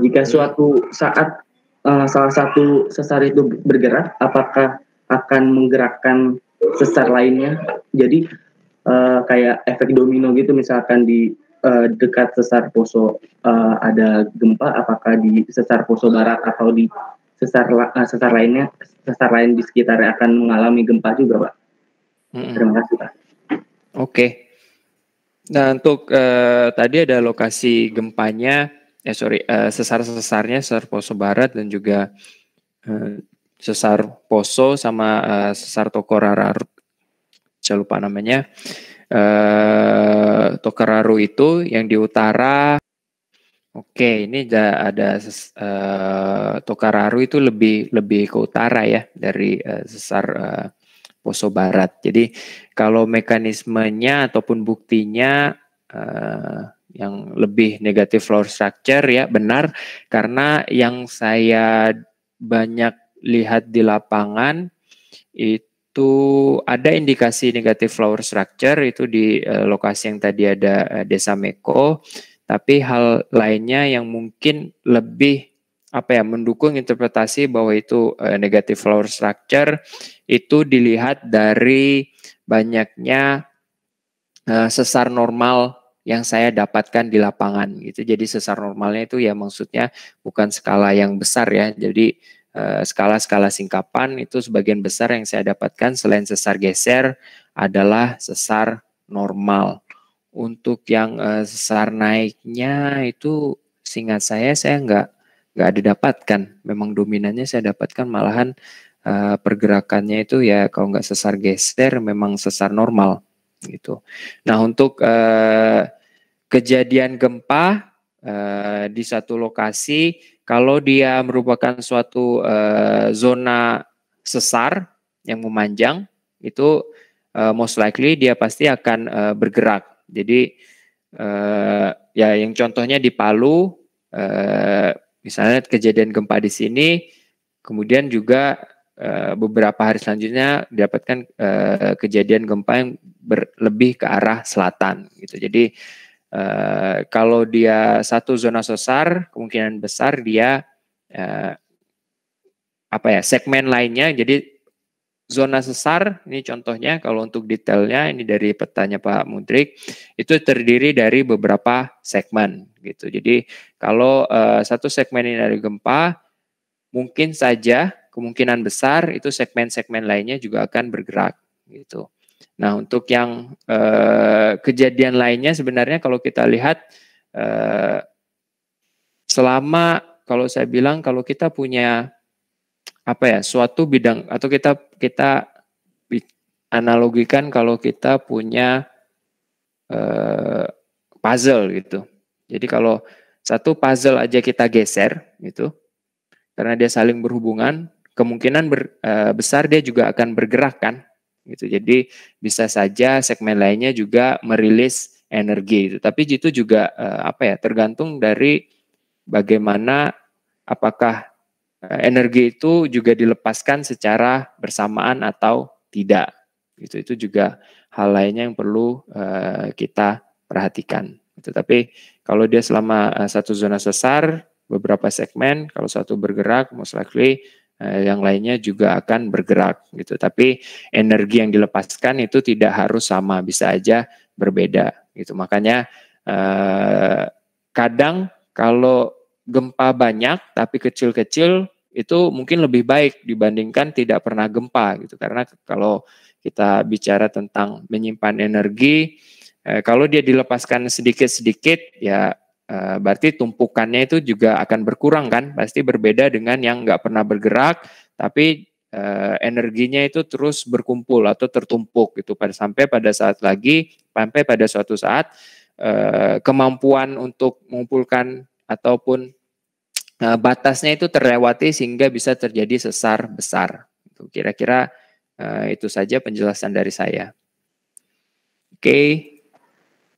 S4: jika hmm. suatu saat uh, salah satu sesar itu bergerak, apakah akan menggerakkan sesar lainnya? Jadi uh, kayak efek domino gitu, misalkan di uh, dekat sesar Poso uh, ada gempa, apakah di sesar Poso Barat atau di sesar uh, sesar lainnya, sesar lain di sekitarnya akan mengalami gempa juga, pak? Hmm. Terima kasih, pak. Oke.
S2: Okay. Nah untuk uh, tadi ada lokasi gempanya eh sorry uh, eh, sesar sesarnya sesar Poso Barat dan juga uh, sesar Poso sama uh, sesar Tokoraru saya lupa namanya uh, Tokoraru itu yang di utara oke okay, ini ada, ada uh, Tokoraru itu lebih lebih ke utara ya dari uh, sesar uh, Poso Barat jadi kalau mekanismenya ataupun buktinya uh, yang lebih negatif floor structure ya benar karena yang saya banyak lihat di lapangan itu ada indikasi negatif floor structure itu di uh, lokasi yang tadi ada uh, Desa Meko tapi hal lainnya yang mungkin lebih apa ya mendukung interpretasi bahwa itu uh, negatif floor structure itu dilihat dari banyaknya uh, sesar normal yang saya dapatkan di lapangan gitu. Jadi sesar normalnya itu ya maksudnya bukan skala yang besar ya. Jadi eh, skala-skala singkapan itu sebagian besar yang saya dapatkan selain sesar geser adalah sesar normal. Untuk yang eh, sesar naiknya itu singkat saya saya nggak nggak ada dapatkan. Memang dominannya saya dapatkan malahan eh, pergerakannya itu ya kalau nggak sesar geser memang sesar normal gitu. Nah untuk eh, kejadian gempa uh, di satu lokasi kalau dia merupakan suatu uh, zona sesar yang memanjang itu uh, most likely dia pasti akan uh, bergerak. Jadi uh, ya yang contohnya di Palu uh, misalnya kejadian gempa di sini kemudian juga beberapa hari selanjutnya didapatkan uh, kejadian gempa yang lebih ke arah selatan gitu. Jadi Uh, kalau dia satu zona sesar, kemungkinan besar dia uh, apa ya segmen lainnya. Jadi zona sesar ini contohnya kalau untuk detailnya ini dari petanya Pak Mudrik itu terdiri dari beberapa segmen gitu. Jadi kalau uh, satu segmen ini dari gempa mungkin saja kemungkinan besar itu segmen-segmen lainnya juga akan bergerak gitu. Nah, untuk yang uh, kejadian lainnya sebenarnya kalau kita lihat uh, selama kalau saya bilang kalau kita punya apa ya suatu bidang atau kita kita analogikan kalau kita punya uh, puzzle gitu. Jadi kalau satu puzzle aja kita geser gitu karena dia saling berhubungan kemungkinan ber, uh, besar dia juga akan bergerak kan gitu. Jadi bisa saja segmen lainnya juga merilis energi itu. Tapi itu juga uh, apa ya tergantung dari bagaimana apakah uh, energi itu juga dilepaskan secara bersamaan atau tidak. Gitu. Itu juga hal lainnya yang perlu uh, kita perhatikan. Gitu. Tapi kalau dia selama uh, satu zona sesar beberapa segmen, kalau satu bergerak most likely Eh, yang lainnya juga akan bergerak gitu. Tapi energi yang dilepaskan itu tidak harus sama, bisa aja berbeda gitu. Makanya eh, kadang kalau gempa banyak tapi kecil-kecil itu mungkin lebih baik dibandingkan tidak pernah gempa gitu. Karena kalau kita bicara tentang menyimpan energi, eh, kalau dia dilepaskan sedikit-sedikit ya Eh, berarti tumpukannya itu juga akan berkurang kan? Pasti berbeda dengan yang nggak pernah bergerak, tapi uh, energinya itu terus berkumpul atau tertumpuk gitu. Pada sampai pada saat lagi, sampai pada suatu saat uh, kemampuan untuk mengumpulkan ataupun uh, batasnya itu terlewati sehingga bisa terjadi sesar besar. Kira-kira uh, itu saja penjelasan dari saya. Oke, okay.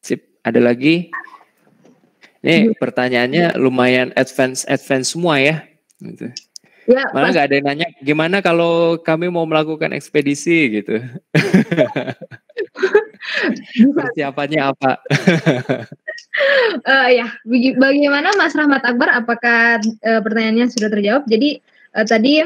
S2: sip. Ada lagi? Ini iya. pertanyaannya lumayan advance advance semua ya. Gitu.
S5: Ya, Mana nggak ada
S2: yang nanya gimana kalau kami mau melakukan ekspedisi gitu. Persiapannya apa?
S1: uh, ya, bagaimana Mas Rahmat Akbar? Apakah uh, pertanyaannya sudah terjawab? Jadi uh, tadi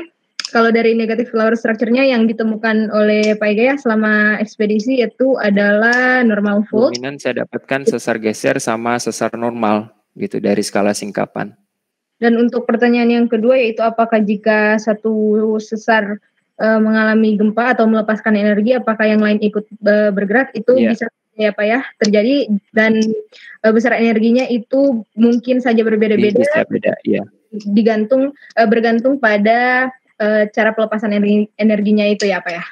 S1: kalau dari negatif flower structure-nya yang ditemukan oleh Pak Ega ya selama ekspedisi itu adalah normal fold.
S2: Dominan saya dapatkan sesar geser sama sesar normal gitu dari skala singkapan.
S1: Dan untuk pertanyaan yang kedua yaitu apakah jika satu sesar e, mengalami gempa atau melepaskan energi apakah yang lain ikut e, bergerak itu yeah. bisa ya Pak ya terjadi dan e, besar energinya itu mungkin saja berbeda-beda. Bisa beda, ya. Digantung e, bergantung pada uh, cara pelepasan energi, energinya itu ya Pak ya? Iya.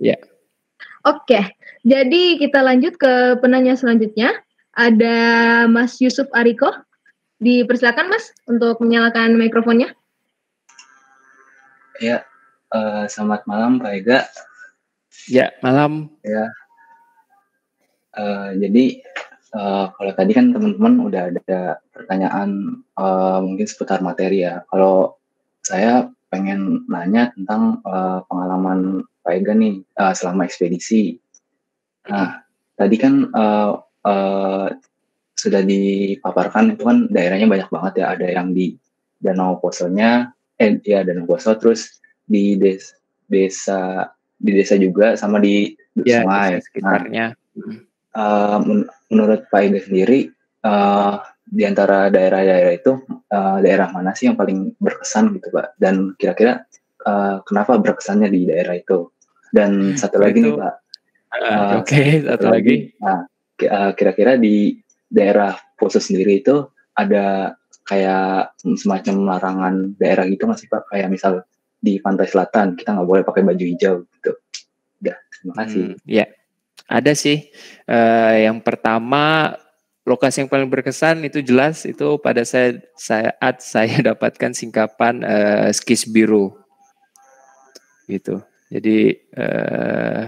S1: Yeah. Oke, okay. jadi kita lanjut ke penanya selanjutnya. Ada Mas Yusuf Ariko. Dipersilakan Mas untuk menyalakan mikrofonnya.
S5: Ya, uh, selamat malam Pak Ega. Ya, malam. Ya. Uh, jadi Uh, kalau tadi kan teman-teman udah ada pertanyaan uh, mungkin seputar materi ya. Kalau saya pengen nanya tentang uh, pengalaman Pak Iga nih uh, selama ekspedisi. Nah, tadi kan uh, uh, sudah dipaparkan itu kan daerahnya banyak banget ya. Ada yang di Danau Posonya, eh ya Danau Poso, terus di des, desa di desa juga sama di ya, sungai sekitarnya. Nah, uh, men menurut Pak Ega sendiri, uh, di antara daerah-daerah itu uh, daerah mana sih yang paling berkesan gitu pak dan kira-kira uh, kenapa berkesannya di daerah itu dan satu lagi itu, nih pak uh, oke okay, satu, satu lagi, lagi nah, kira-kira di daerah Poso sendiri itu ada kayak semacam larangan daerah gitu nggak sih pak kayak misal di pantai selatan kita nggak boleh pakai baju hijau gitu udah terima kasih hmm,
S2: ya ada sih uh, yang pertama lokasi yang paling berkesan itu jelas itu pada saya saat saya dapatkan singkapan uh, skis biru gitu jadi uh,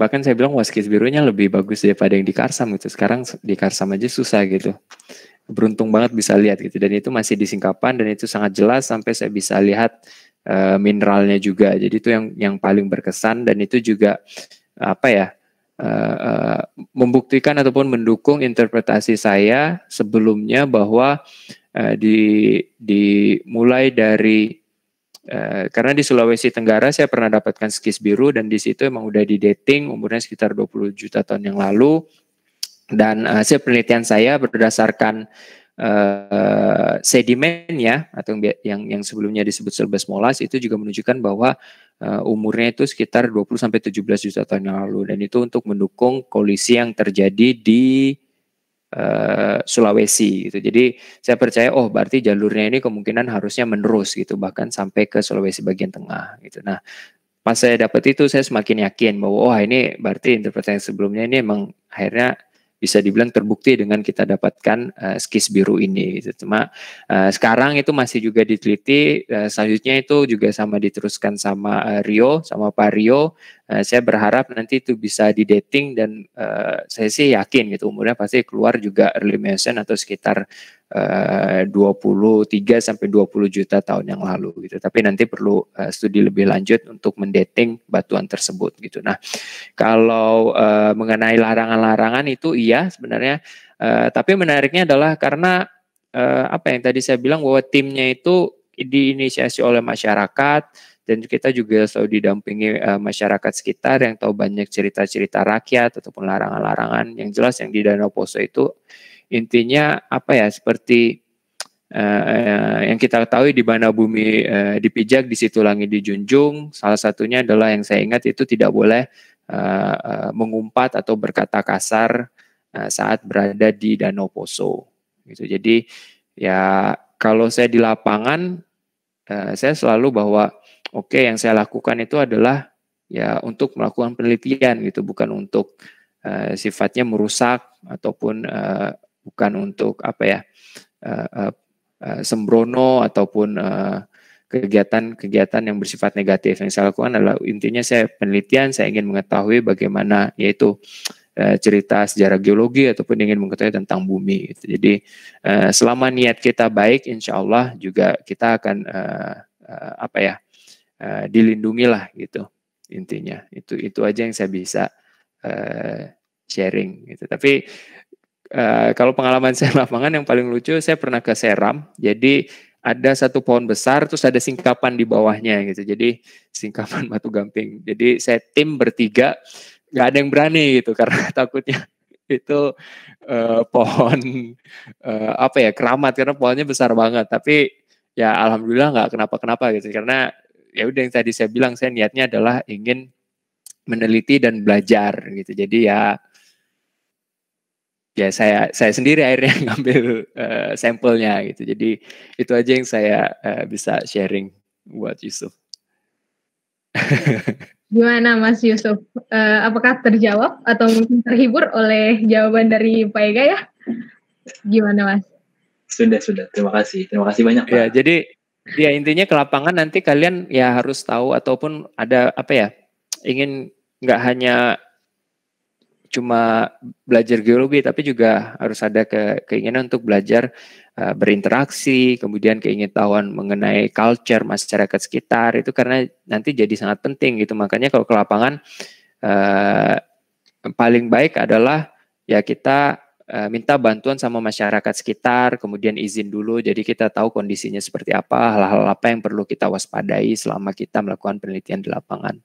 S2: bahkan saya bilang waskis birunya lebih bagus daripada yang di Karsam gitu sekarang di Karsam aja susah gitu beruntung banget bisa lihat gitu dan itu masih di singkapan dan itu sangat jelas sampai saya bisa lihat uh, mineralnya juga jadi itu yang yang paling berkesan dan itu juga apa ya uh, membuktikan ataupun mendukung interpretasi saya sebelumnya bahwa uh, di dimulai dari Uh, karena di Sulawesi Tenggara saya pernah dapatkan skis biru dan di situ emang udah di dating umurnya sekitar 20 juta tahun yang lalu dan uh, hasil penelitian saya berdasarkan uh, sedimen ya atau yang yang sebelumnya disebut serbes molas itu juga menunjukkan bahwa uh, umurnya itu sekitar 20 sampai 17 juta tahun yang lalu dan itu untuk mendukung kolisi yang terjadi di uh, Sulawesi gitu. Jadi saya percaya oh berarti jalurnya ini kemungkinan harusnya menerus gitu bahkan sampai ke Sulawesi bagian tengah gitu. Nah, pas saya dapat itu saya semakin yakin bahwa oh ini berarti interpretasi sebelumnya ini emang akhirnya bisa dibilang terbukti dengan kita dapatkan uh, skis biru ini. Gitu. Cuma uh, sekarang itu masih juga diteliti. Uh, selanjutnya itu juga sama diteruskan sama uh, Rio, sama Pak Rio Nah, saya berharap nanti itu bisa di dating dan uh, saya sih yakin gitu umurnya pasti keluar juga early mention atau sekitar eh, uh, 23 sampai 20 juta tahun yang lalu gitu. Tapi nanti perlu uh, studi lebih lanjut untuk mendating batuan tersebut gitu. Nah, kalau uh, mengenai larangan-larangan itu iya sebenarnya uh, tapi menariknya adalah karena uh, apa yang tadi saya bilang bahwa timnya itu diinisiasi oleh masyarakat dan kita juga selalu didampingi uh, masyarakat sekitar yang tahu banyak cerita-cerita rakyat ataupun larangan-larangan yang jelas yang di Danau Poso itu intinya apa ya seperti Uh, yang kita ketahui di mana bumi uh, eh, dipijak di situ langit dijunjung salah satunya adalah yang saya ingat itu tidak boleh uh, uh, mengumpat atau berkata kasar uh, saat berada di Danau Poso gitu jadi ya kalau saya di lapangan saya selalu bahwa oke okay, yang saya lakukan itu adalah ya untuk melakukan penelitian gitu bukan untuk uh, sifatnya merusak ataupun uh, bukan untuk apa ya uh, uh, sembrono ataupun kegiatan kegiatan-kegiatan yang bersifat negatif yang saya lakukan adalah intinya saya penelitian saya ingin mengetahui bagaimana yaitu cerita sejarah geologi ataupun ingin mengetahui tentang bumi gitu. jadi selama niat kita baik insya Allah juga kita akan apa ya uh, dilindungilah gitu intinya itu itu aja yang saya bisa uh, sharing gitu tapi uh, kalau pengalaman saya lapangan yang paling lucu saya pernah ke Seram jadi ada satu pohon besar terus ada singkapan di bawahnya gitu jadi singkapan batu gamping jadi saya tim bertiga nggak ada yang berani gitu karena takutnya itu uh, pohon uh, apa ya keramat karena pohonnya besar banget tapi ya alhamdulillah nggak kenapa-kenapa gitu karena ya udah yang tadi saya bilang saya niatnya adalah ingin meneliti dan belajar gitu. Jadi ya ya saya saya sendiri akhirnya ngambil uh, sampelnya gitu. Jadi itu aja yang saya uh, bisa sharing buat Yusuf.
S1: Gimana Mas Yusuf? Uh, apakah terjawab atau mungkin terhibur oleh jawaban dari Pak Ega ya? Gimana Mas?
S2: Sudah sudah. Terima kasih. Terima kasih banyak Pak. Ya, jadi ya intinya ke lapangan nanti kalian ya harus tahu ataupun ada apa ya ingin nggak hanya cuma belajar geologi tapi juga harus ada ke, keinginan untuk belajar uh, berinteraksi kemudian keingintahuan mengenai culture masyarakat sekitar itu karena nanti jadi sangat penting gitu makanya kalau ke lapangan uh, paling baik adalah ya kita Eh, minta bantuan sama masyarakat sekitar, kemudian izin dulu. Jadi kita tahu kondisinya seperti apa, hal-hal apa yang perlu kita waspadai selama kita melakukan penelitian di lapangan.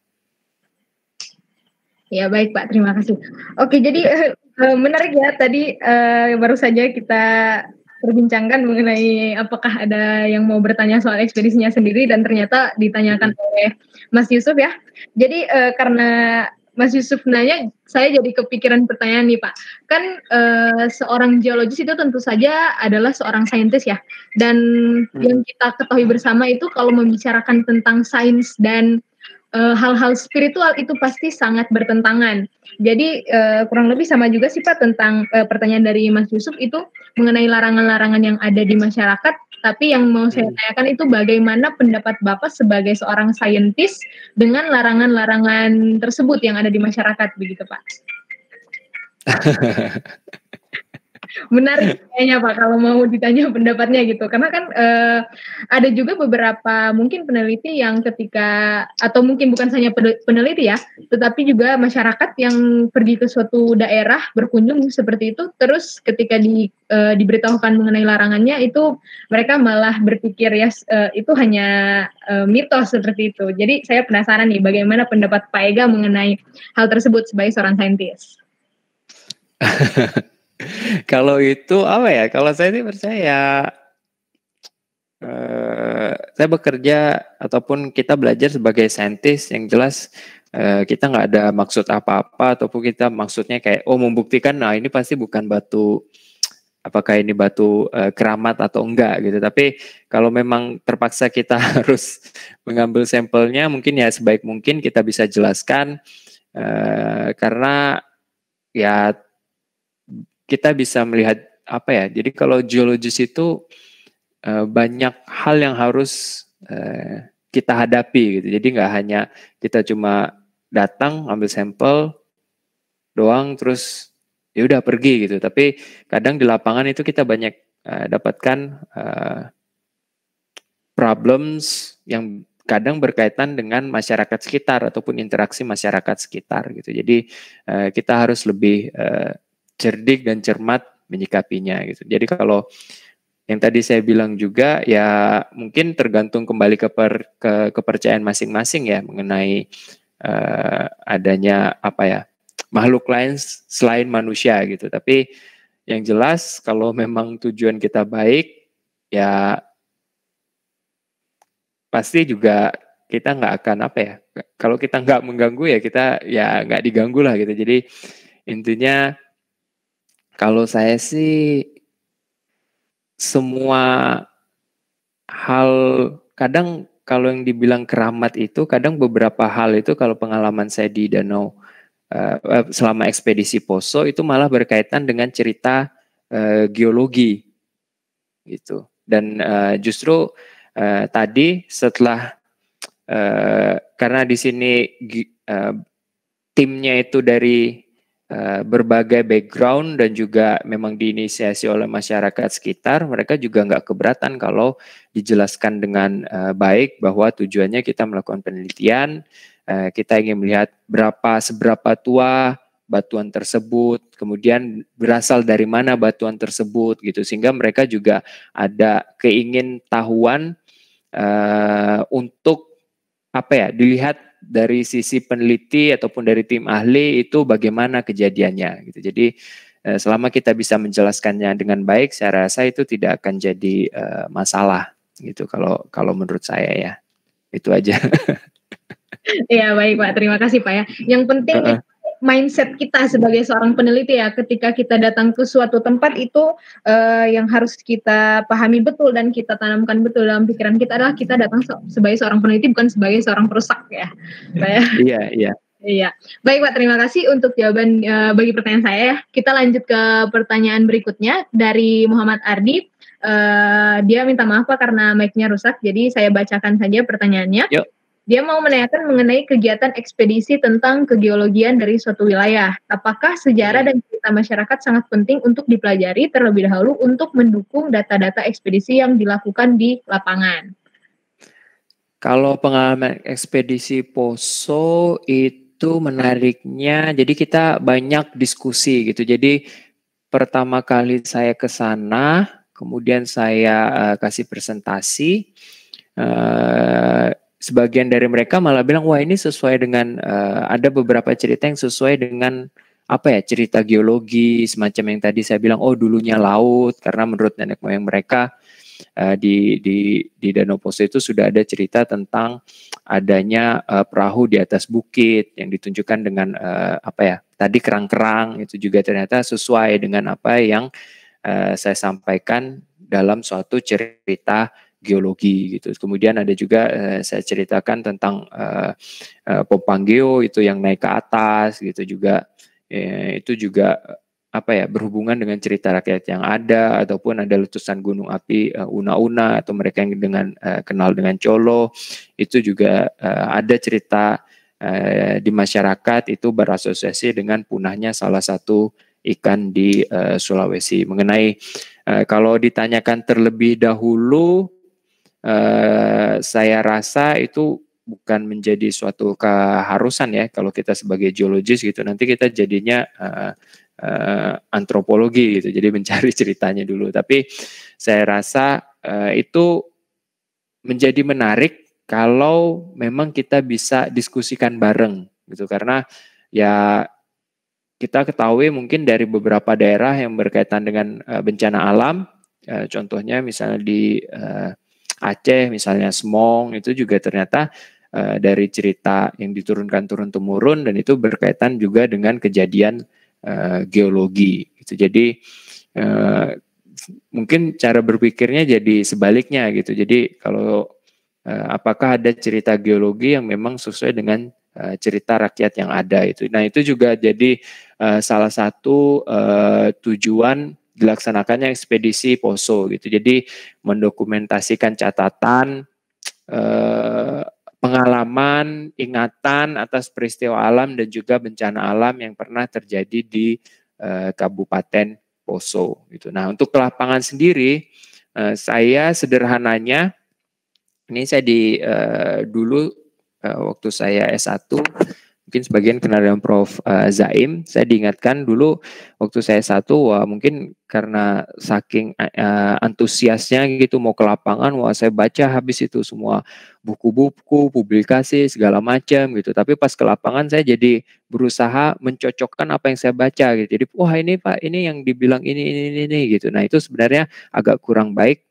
S1: Ya baik Pak, terima kasih. Oke, jadi ya. Eh, menarik ya tadi eh, baru saja kita perbincangkan mengenai apakah ada yang mau bertanya soal ekspedisinya sendiri dan ternyata ditanyakan oleh Mas Yusuf ya. Jadi karena Mas Yusuf nanya, saya jadi kepikiran pertanyaan nih Pak. Kan e, seorang geologis itu tentu saja adalah seorang saintis ya. Dan hmm. yang kita ketahui bersama itu kalau membicarakan tentang sains dan Eh, hal-hal uh, spiritual itu pasti sangat bertentangan. Jadi uh, kurang lebih sama juga sih Pak tentang uh, pertanyaan dari Mas Yusuf itu mengenai larangan-larangan yang ada di masyarakat. Tapi yang mau saya hmm. tanyakan itu bagaimana pendapat Bapak sebagai seorang saintis dengan larangan-larangan tersebut yang ada di masyarakat begitu Pak? menarik kayaknya Pak kalau mau ditanya pendapatnya gitu. Karena kan eh, ada juga beberapa mungkin peneliti yang ketika atau mungkin bukan hanya peneliti ya, tetapi juga masyarakat yang pergi ke suatu daerah berkunjung seperti itu terus ketika di eh, diberitahukan mengenai larangannya itu mereka malah berpikir ya eh, itu hanya eh, mitos seperti itu. Jadi saya penasaran nih bagaimana pendapat Pak Ega mengenai hal tersebut sebagai seorang saintis.
S2: kalau itu apa ya? Kalau saya sih percaya eh, saya bekerja ataupun kita belajar sebagai saintis yang jelas eh, kita nggak ada maksud apa-apa ataupun kita maksudnya kayak oh membuktikan nah ini pasti bukan batu apakah ini batu eh, keramat atau enggak gitu. Tapi kalau memang terpaksa kita harus mengambil sampelnya, mungkin ya sebaik mungkin kita bisa jelaskan eh, karena ya kita bisa melihat apa ya. Jadi kalau geologis itu eh, banyak hal yang harus eh, kita hadapi gitu. Jadi nggak hanya kita cuma datang ambil sampel doang terus ya udah pergi gitu. Tapi kadang di lapangan itu kita banyak eh, dapatkan problems yang kadang berkaitan dengan masyarakat sekitar ataupun interaksi masyarakat sekitar gitu. Jadi kita harus lebih cerdik dan cermat menyikapinya gitu. Jadi kalau yang tadi saya bilang juga ya mungkin tergantung kembali ke, per, ke kepercayaan masing-masing ya mengenai uh, adanya apa ya makhluk lain selain manusia gitu. Tapi yang jelas kalau memang tujuan kita baik ya pasti juga kita nggak akan apa ya kalau kita nggak mengganggu ya kita ya nggak diganggu lah gitu jadi intinya kalau saya sih semua hal kadang kalau yang dibilang keramat itu kadang beberapa hal itu kalau pengalaman saya di danau eh, eh, selama ekspedisi Poso itu malah berkaitan dengan cerita eh, geologi gitu dan justru tadi setelah karena di sini timnya itu dari Eh, berbagai background dan juga memang diinisiasi oleh masyarakat sekitar, mereka juga nggak keberatan kalau dijelaskan dengan eh, baik bahwa tujuannya kita melakukan penelitian, eh, kita ingin melihat berapa seberapa tua batuan tersebut, kemudian berasal dari mana batuan tersebut gitu sehingga mereka juga ada keingin tahuan uh, untuk apa ya dilihat dari sisi peneliti ataupun dari tim ahli itu bagaimana kejadiannya gitu. Jadi eh, selama kita bisa menjelaskannya dengan baik saya rasa itu tidak akan jadi uh, masalah gitu kalau kalau menurut saya ya. Itu aja.
S1: Iya baik Pak, terima kasih Pak ya. Yang penting uh -uh mindset kita sebagai seorang peneliti ya ketika kita datang ke suatu tempat itu uh, yang harus kita pahami betul dan kita tanamkan betul dalam pikiran kita adalah kita datang sebagai seorang peneliti bukan sebagai seorang perusak ya. Iya, iya. Iya. Baik Pak, terima kasih untuk jawaban uh, bagi pertanyaan saya ya. Kita lanjut ke pertanyaan berikutnya dari Muhammad Ardi. Uh, dia minta maaf Pak karena mic-nya rusak, jadi saya bacakan saja pertanyaannya. Yuk. Dia mau menanyakan mengenai kegiatan ekspedisi tentang kegeologian dari suatu wilayah. Apakah sejarah iya. dan cerita masyarakat sangat penting untuk dipelajari terlebih dahulu untuk mendukung data-data ekspedisi yang dilakukan di lapangan?
S2: Kalau pengalaman ekspedisi Poso itu menariknya, jadi kita banyak diskusi gitu. Jadi pertama kali saya ke sana, kemudian saya uh, kasih presentasi. Uh, sebagian dari mereka malah bilang wah ini sesuai dengan uh, ada beberapa cerita yang sesuai dengan apa ya cerita geologi semacam yang tadi saya bilang oh dulunya laut karena menurut nenek moyang mereka uh, di di di Danau Poso itu sudah ada cerita tentang adanya uh, perahu di atas bukit yang ditunjukkan dengan uh, apa ya tadi kerang-kerang itu juga ternyata sesuai dengan apa yang uh, saya sampaikan dalam suatu cerita geologi gitu. Kemudian ada juga eh, saya ceritakan tentang eh, eh, itu yang naik ke atas gitu juga eh, itu juga eh, apa ya berhubungan dengan cerita rakyat yang ada ataupun ada letusan gunung api eh, una-una uh, atau mereka yang dengan uh, kenal dengan colo itu juga uh, ada cerita uh, di masyarakat itu berasosiasi dengan punahnya salah satu ikan di uh, Sulawesi mengenai uh, kalau ditanyakan terlebih dahulu Eh, saya rasa itu bukan menjadi suatu keharusan ya kalau kita sebagai geologis gitu nanti kita jadinya uh, uh, antropologi gitu jadi mencari ceritanya dulu tapi saya rasa uh, itu menjadi menarik kalau memang kita bisa diskusikan bareng gitu karena ya kita ketahui mungkin dari beberapa daerah yang berkaitan dengan bencana alam contohnya misalnya di Aceh misalnya semong itu juga ternyata uh, dari cerita yang diturunkan turun temurun dan itu berkaitan juga dengan kejadian uh, geologi gitu. Jadi uh, mungkin cara berpikirnya jadi sebaliknya gitu. Jadi kalau apakah ada cerita geologi yang memang sesuai dengan uh, cerita rakyat yang ada itu. Nah, itu juga jadi uh, salah satu uh, tujuan dilaksanakannya ekspedisi Poso gitu. Jadi mendokumentasikan catatan eh, pengalaman, ingatan atas peristiwa alam dan juga bencana alam yang pernah terjadi di eh, Kabupaten Poso gitu. Nah, untuk kelapangan lapangan sendiri eh, saya sederhananya ini saya di eh, dulu eh, waktu saya S1 mungkin sebagian kenal dengan Prof eh, Zaim saya diingatkan dulu waktu saya satu wah mungkin karena saking uh, antusiasnya gitu mau ke lapangan wah saya baca habis itu semua buku-buku publikasi segala macam gitu tapi pas ke lapangan saya jadi berusaha mencocokkan apa yang saya baca gitu jadi wah ini Pak ini yang dibilang ini ini, ini gitu nah itu sebenarnya agak kurang baik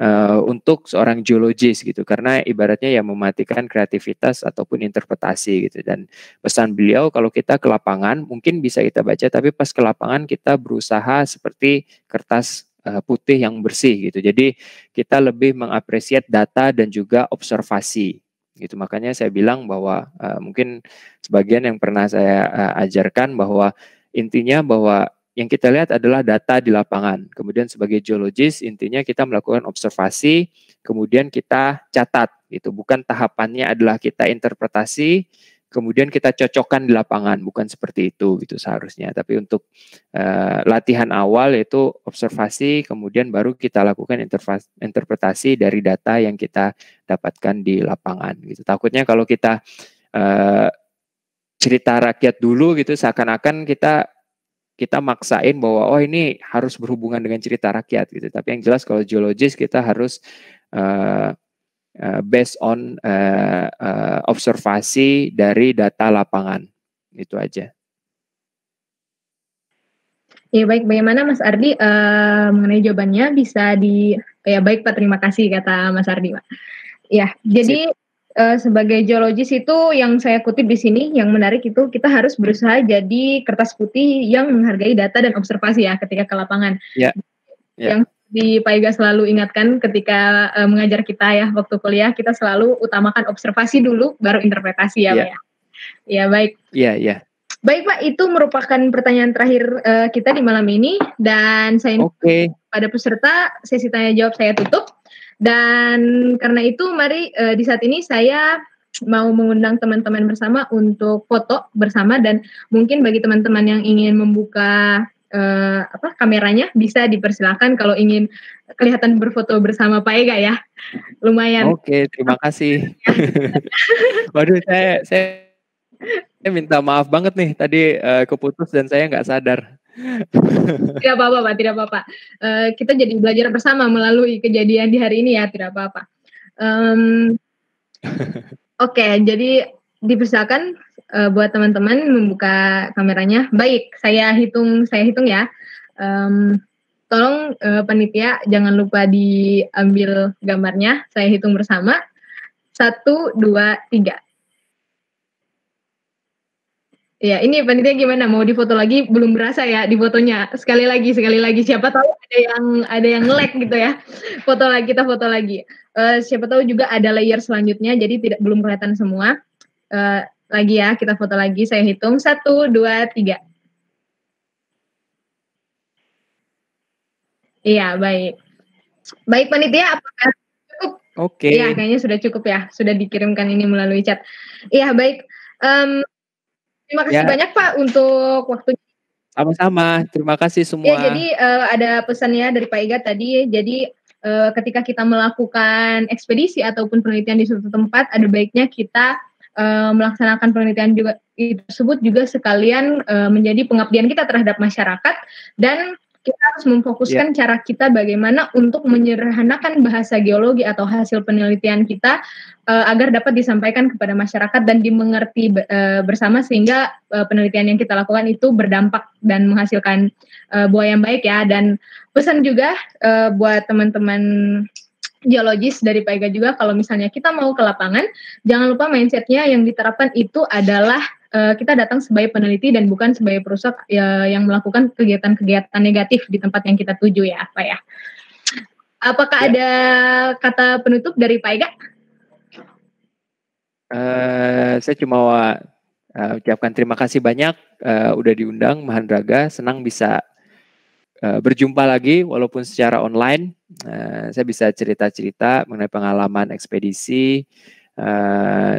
S2: uh, untuk seorang geologis gitu karena ibaratnya ya mematikan kreativitas ataupun interpretasi gitu dan pesan beliau kalau kita ke lapangan mungkin bisa kita baca tapi pas ke lapangan kita berusaha seperti kertas uh, putih yang bersih gitu jadi kita lebih mengapresiasi data dan juga observasi gitu makanya saya bilang bahwa uh, mungkin sebagian yang pernah saya uh, ajarkan bahwa intinya bahwa yang kita lihat adalah data di lapangan. Kemudian sebagai geologis intinya kita melakukan observasi, kemudian kita catat itu Bukan tahapannya adalah kita interpretasi, kemudian kita cocokkan di lapangan, bukan seperti itu gitu seharusnya. Tapi untuk uh, latihan awal yaitu observasi, kemudian baru kita lakukan interpretasi dari data yang kita dapatkan di lapangan gitu. Takutnya kalau kita uh, cerita rakyat dulu gitu seakan-akan kita kita maksain bahwa oh ini harus berhubungan dengan cerita rakyat gitu. Tapi yang jelas kalau geologis kita harus uh, uh, based on uh, uh, observasi dari data lapangan itu aja.
S1: Ya baik, bagaimana Mas Ardi uh, mengenai jawabannya bisa di ya baik Pak terima kasih kata Mas Ardi Pak. Ya, jadi Sip. Eh, sebagai geologis itu yang saya kutip di sini yang menarik itu kita harus berusaha jadi kertas putih yang menghargai data dan observasi ya ketika ke lapangan. Ya. Ya. Yang di Pak Iga selalu ingatkan ketika uh, mengajar kita ya waktu kuliah kita selalu utamakan observasi dulu baru interpretasi ya yeah. ya. Ya baik. Iya iya. Baik Pak, itu merupakan pertanyaan terakhir uh, kita di malam ini dan saya okay. pada peserta sesi tanya jawab saya tutup. Dan karena itu mari uh, di saat ini saya mau mengundang teman-teman bersama untuk foto bersama dan mungkin bagi teman-teman yang ingin membuka uh, apa kameranya bisa dipersilakan kalau ingin kelihatan berfoto bersama Pak Ega ya lumayan
S2: oke terima kasih waduh saya saya saya minta maaf banget nih tadi uh, keputus dan saya nggak sadar
S1: tidak apa-apa, Pak. Tidak apa-apa. Uh, kita jadi belajar bersama melalui kejadian di hari ini ya. Tidak apa-apa. Um, Oke, okay, jadi dipersilakan uh, buat teman-teman membuka kameranya. Baik, saya hitung, saya hitung ya. Um, tolong uh, eh, panitia jangan lupa diambil gambarnya. Saya hitung bersama. Satu, dua, tiga. Ya, ini panitia gimana? Mau difoto lagi? Belum berasa ya di fotonya. Sekali lagi, sekali lagi. Siapa tahu ada yang ada yang lag gitu ya. Foto lagi, kita foto lagi. Uh, siapa tahu juga ada layer selanjutnya, jadi tidak belum kelihatan semua. Uh, lagi ya, kita foto lagi. Saya hitung satu, dua, tiga. Iya, baik. Baik panitia, apakah cukup?
S3: Oke. Okay. Iya, kayaknya
S1: sudah cukup ya. Sudah dikirimkan ini melalui chat. Iya, baik. Um, Terima kasih ya. banyak Pak untuk waktunya.
S2: Sama-sama. Terima kasih semua. Ya, jadi
S1: uh, ada pesannya dari Pak Iga tadi. Jadi uh, ketika kita melakukan ekspedisi ataupun penelitian di suatu tempat, ada baiknya kita uh, melaksanakan penelitian juga tersebut juga sekalian uh, menjadi pengabdian kita terhadap masyarakat dan kita harus memfokuskan yeah. cara kita bagaimana untuk menyederhanakan bahasa geologi atau hasil penelitian kita uh, agar dapat disampaikan kepada masyarakat dan dimengerti uh, bersama sehingga uh, penelitian yang kita lakukan itu berdampak dan menghasilkan uh, buah yang baik ya dan pesan juga uh, buat teman-teman geologis dari Paiga juga kalau misalnya kita mau ke lapangan jangan lupa mindsetnya yang diterapkan itu adalah Eh, kita datang sebagai peneliti dan bukan sebagai perusak ya, yang melakukan kegiatan-kegiatan negatif di tempat yang kita tuju ya Pak ya. Apakah ya. ada kata penutup dari Pak Ega?
S2: Uh, saya cuma uh, ucapkan terima kasih banyak uh, udah diundang Mahandraga. Senang bisa berjumpa lagi walaupun secara online. saya bisa cerita-cerita mengenai pengalaman ekspedisi.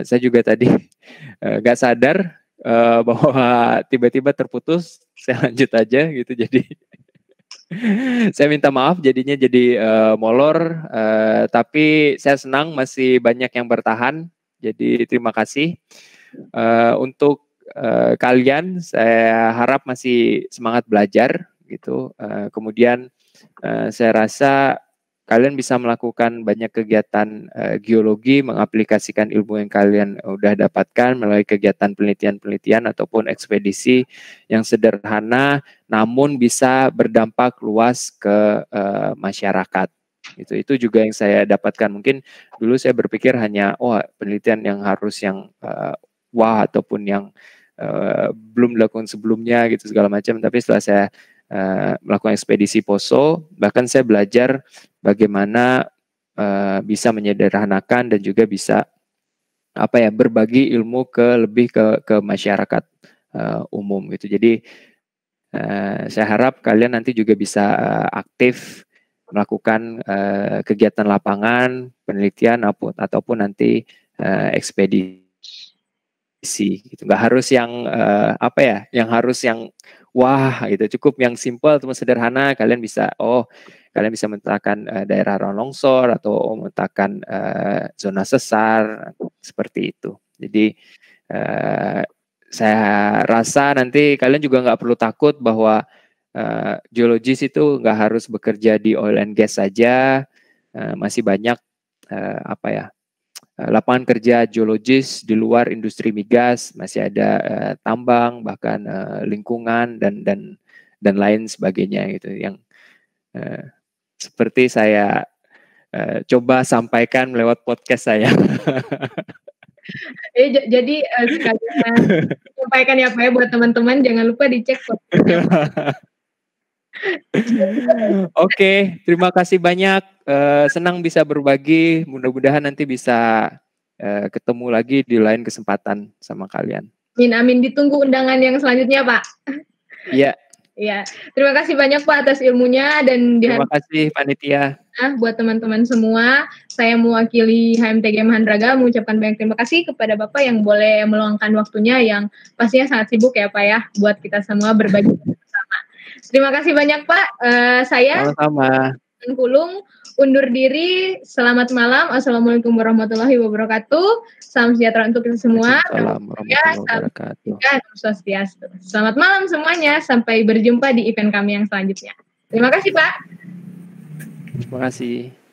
S2: saya juga tadi nggak sadar Eh, bahwa tiba-tiba terputus saya lanjut aja gitu jadi saya minta maaf jadinya jadi uh, molor uh, tapi saya senang masih banyak yang bertahan jadi terima kasih uh, untuk uh, kalian saya harap masih semangat belajar gitu uh, kemudian uh, saya rasa kalian bisa melakukan banyak kegiatan uh, geologi, mengaplikasikan ilmu yang kalian udah dapatkan melalui kegiatan penelitian-penelitian ataupun ekspedisi yang sederhana, namun bisa berdampak luas ke uh, masyarakat. Itu itu juga yang saya dapatkan. Mungkin dulu saya berpikir hanya, oh penelitian yang harus yang uh, wah ataupun yang uh, belum dilakukan sebelumnya gitu segala macam. Tapi setelah saya Eh, melakukan ekspedisi poso. Bahkan saya belajar bagaimana uh, bisa menyederhanakan dan juga bisa apa ya berbagi ilmu ke lebih ke ke masyarakat uh, umum gitu. Jadi uh, saya harap kalian nanti juga bisa uh, aktif melakukan uh, kegiatan lapangan, penelitian ataupun nanti uh, ekspedisi gitu. Gak harus yang uh, apa ya, yang harus yang wah itu cukup yang simpel atau sederhana kalian bisa oh kalian bisa meletakkan uh, eh, daerah rawan longsor atau meletakkan uh, eh, zona sesar seperti itu jadi uh, saya rasa nanti kalian juga nggak perlu takut bahwa uh, geologis itu nggak harus bekerja di oil and gas saja uh, masih banyak uh, apa ya Eh, lapangan kerja geologis di luar industri migas masih ada uh, tambang bahkan uh, lingkungan dan dan dan lain sebagainya gitu yang uh, seperti saya uh, coba sampaikan lewat podcast saya.
S1: eh, jadi uh, sampaikan ya Pak ya buat teman-teman jangan lupa dicek
S2: podcast.
S3: Oke,
S2: okay, terima kasih banyak. Uh, senang bisa berbagi. Mudah-mudahan nanti bisa uh, ketemu lagi di lain kesempatan sama kalian.
S1: Amin, amin. Ditunggu undangan yang selanjutnya, Pak. Iya. Yeah. Iya, terima kasih banyak Pak atas ilmunya dan terima
S2: kasih panitia.
S1: Nah, buat teman-teman semua, saya mewakili HMTG Mahandraga mengucapkan banyak terima kasih kepada Bapak yang boleh meluangkan waktunya yang pastinya sangat sibuk ya Pak ya buat kita semua berbagi Terima kasih banyak Pak. Uh, saya
S2: Sama-sama.
S1: Kulung undur diri. Selamat malam. Assalamualaikum warahmatullahi wabarakatuh. Salam sejahtera untuk kita semua. Salam Selamat malam semuanya. Sampai
S5: berjumpa di event kami yang selanjutnya. Terima kasih Pak.
S2: Terima kasih.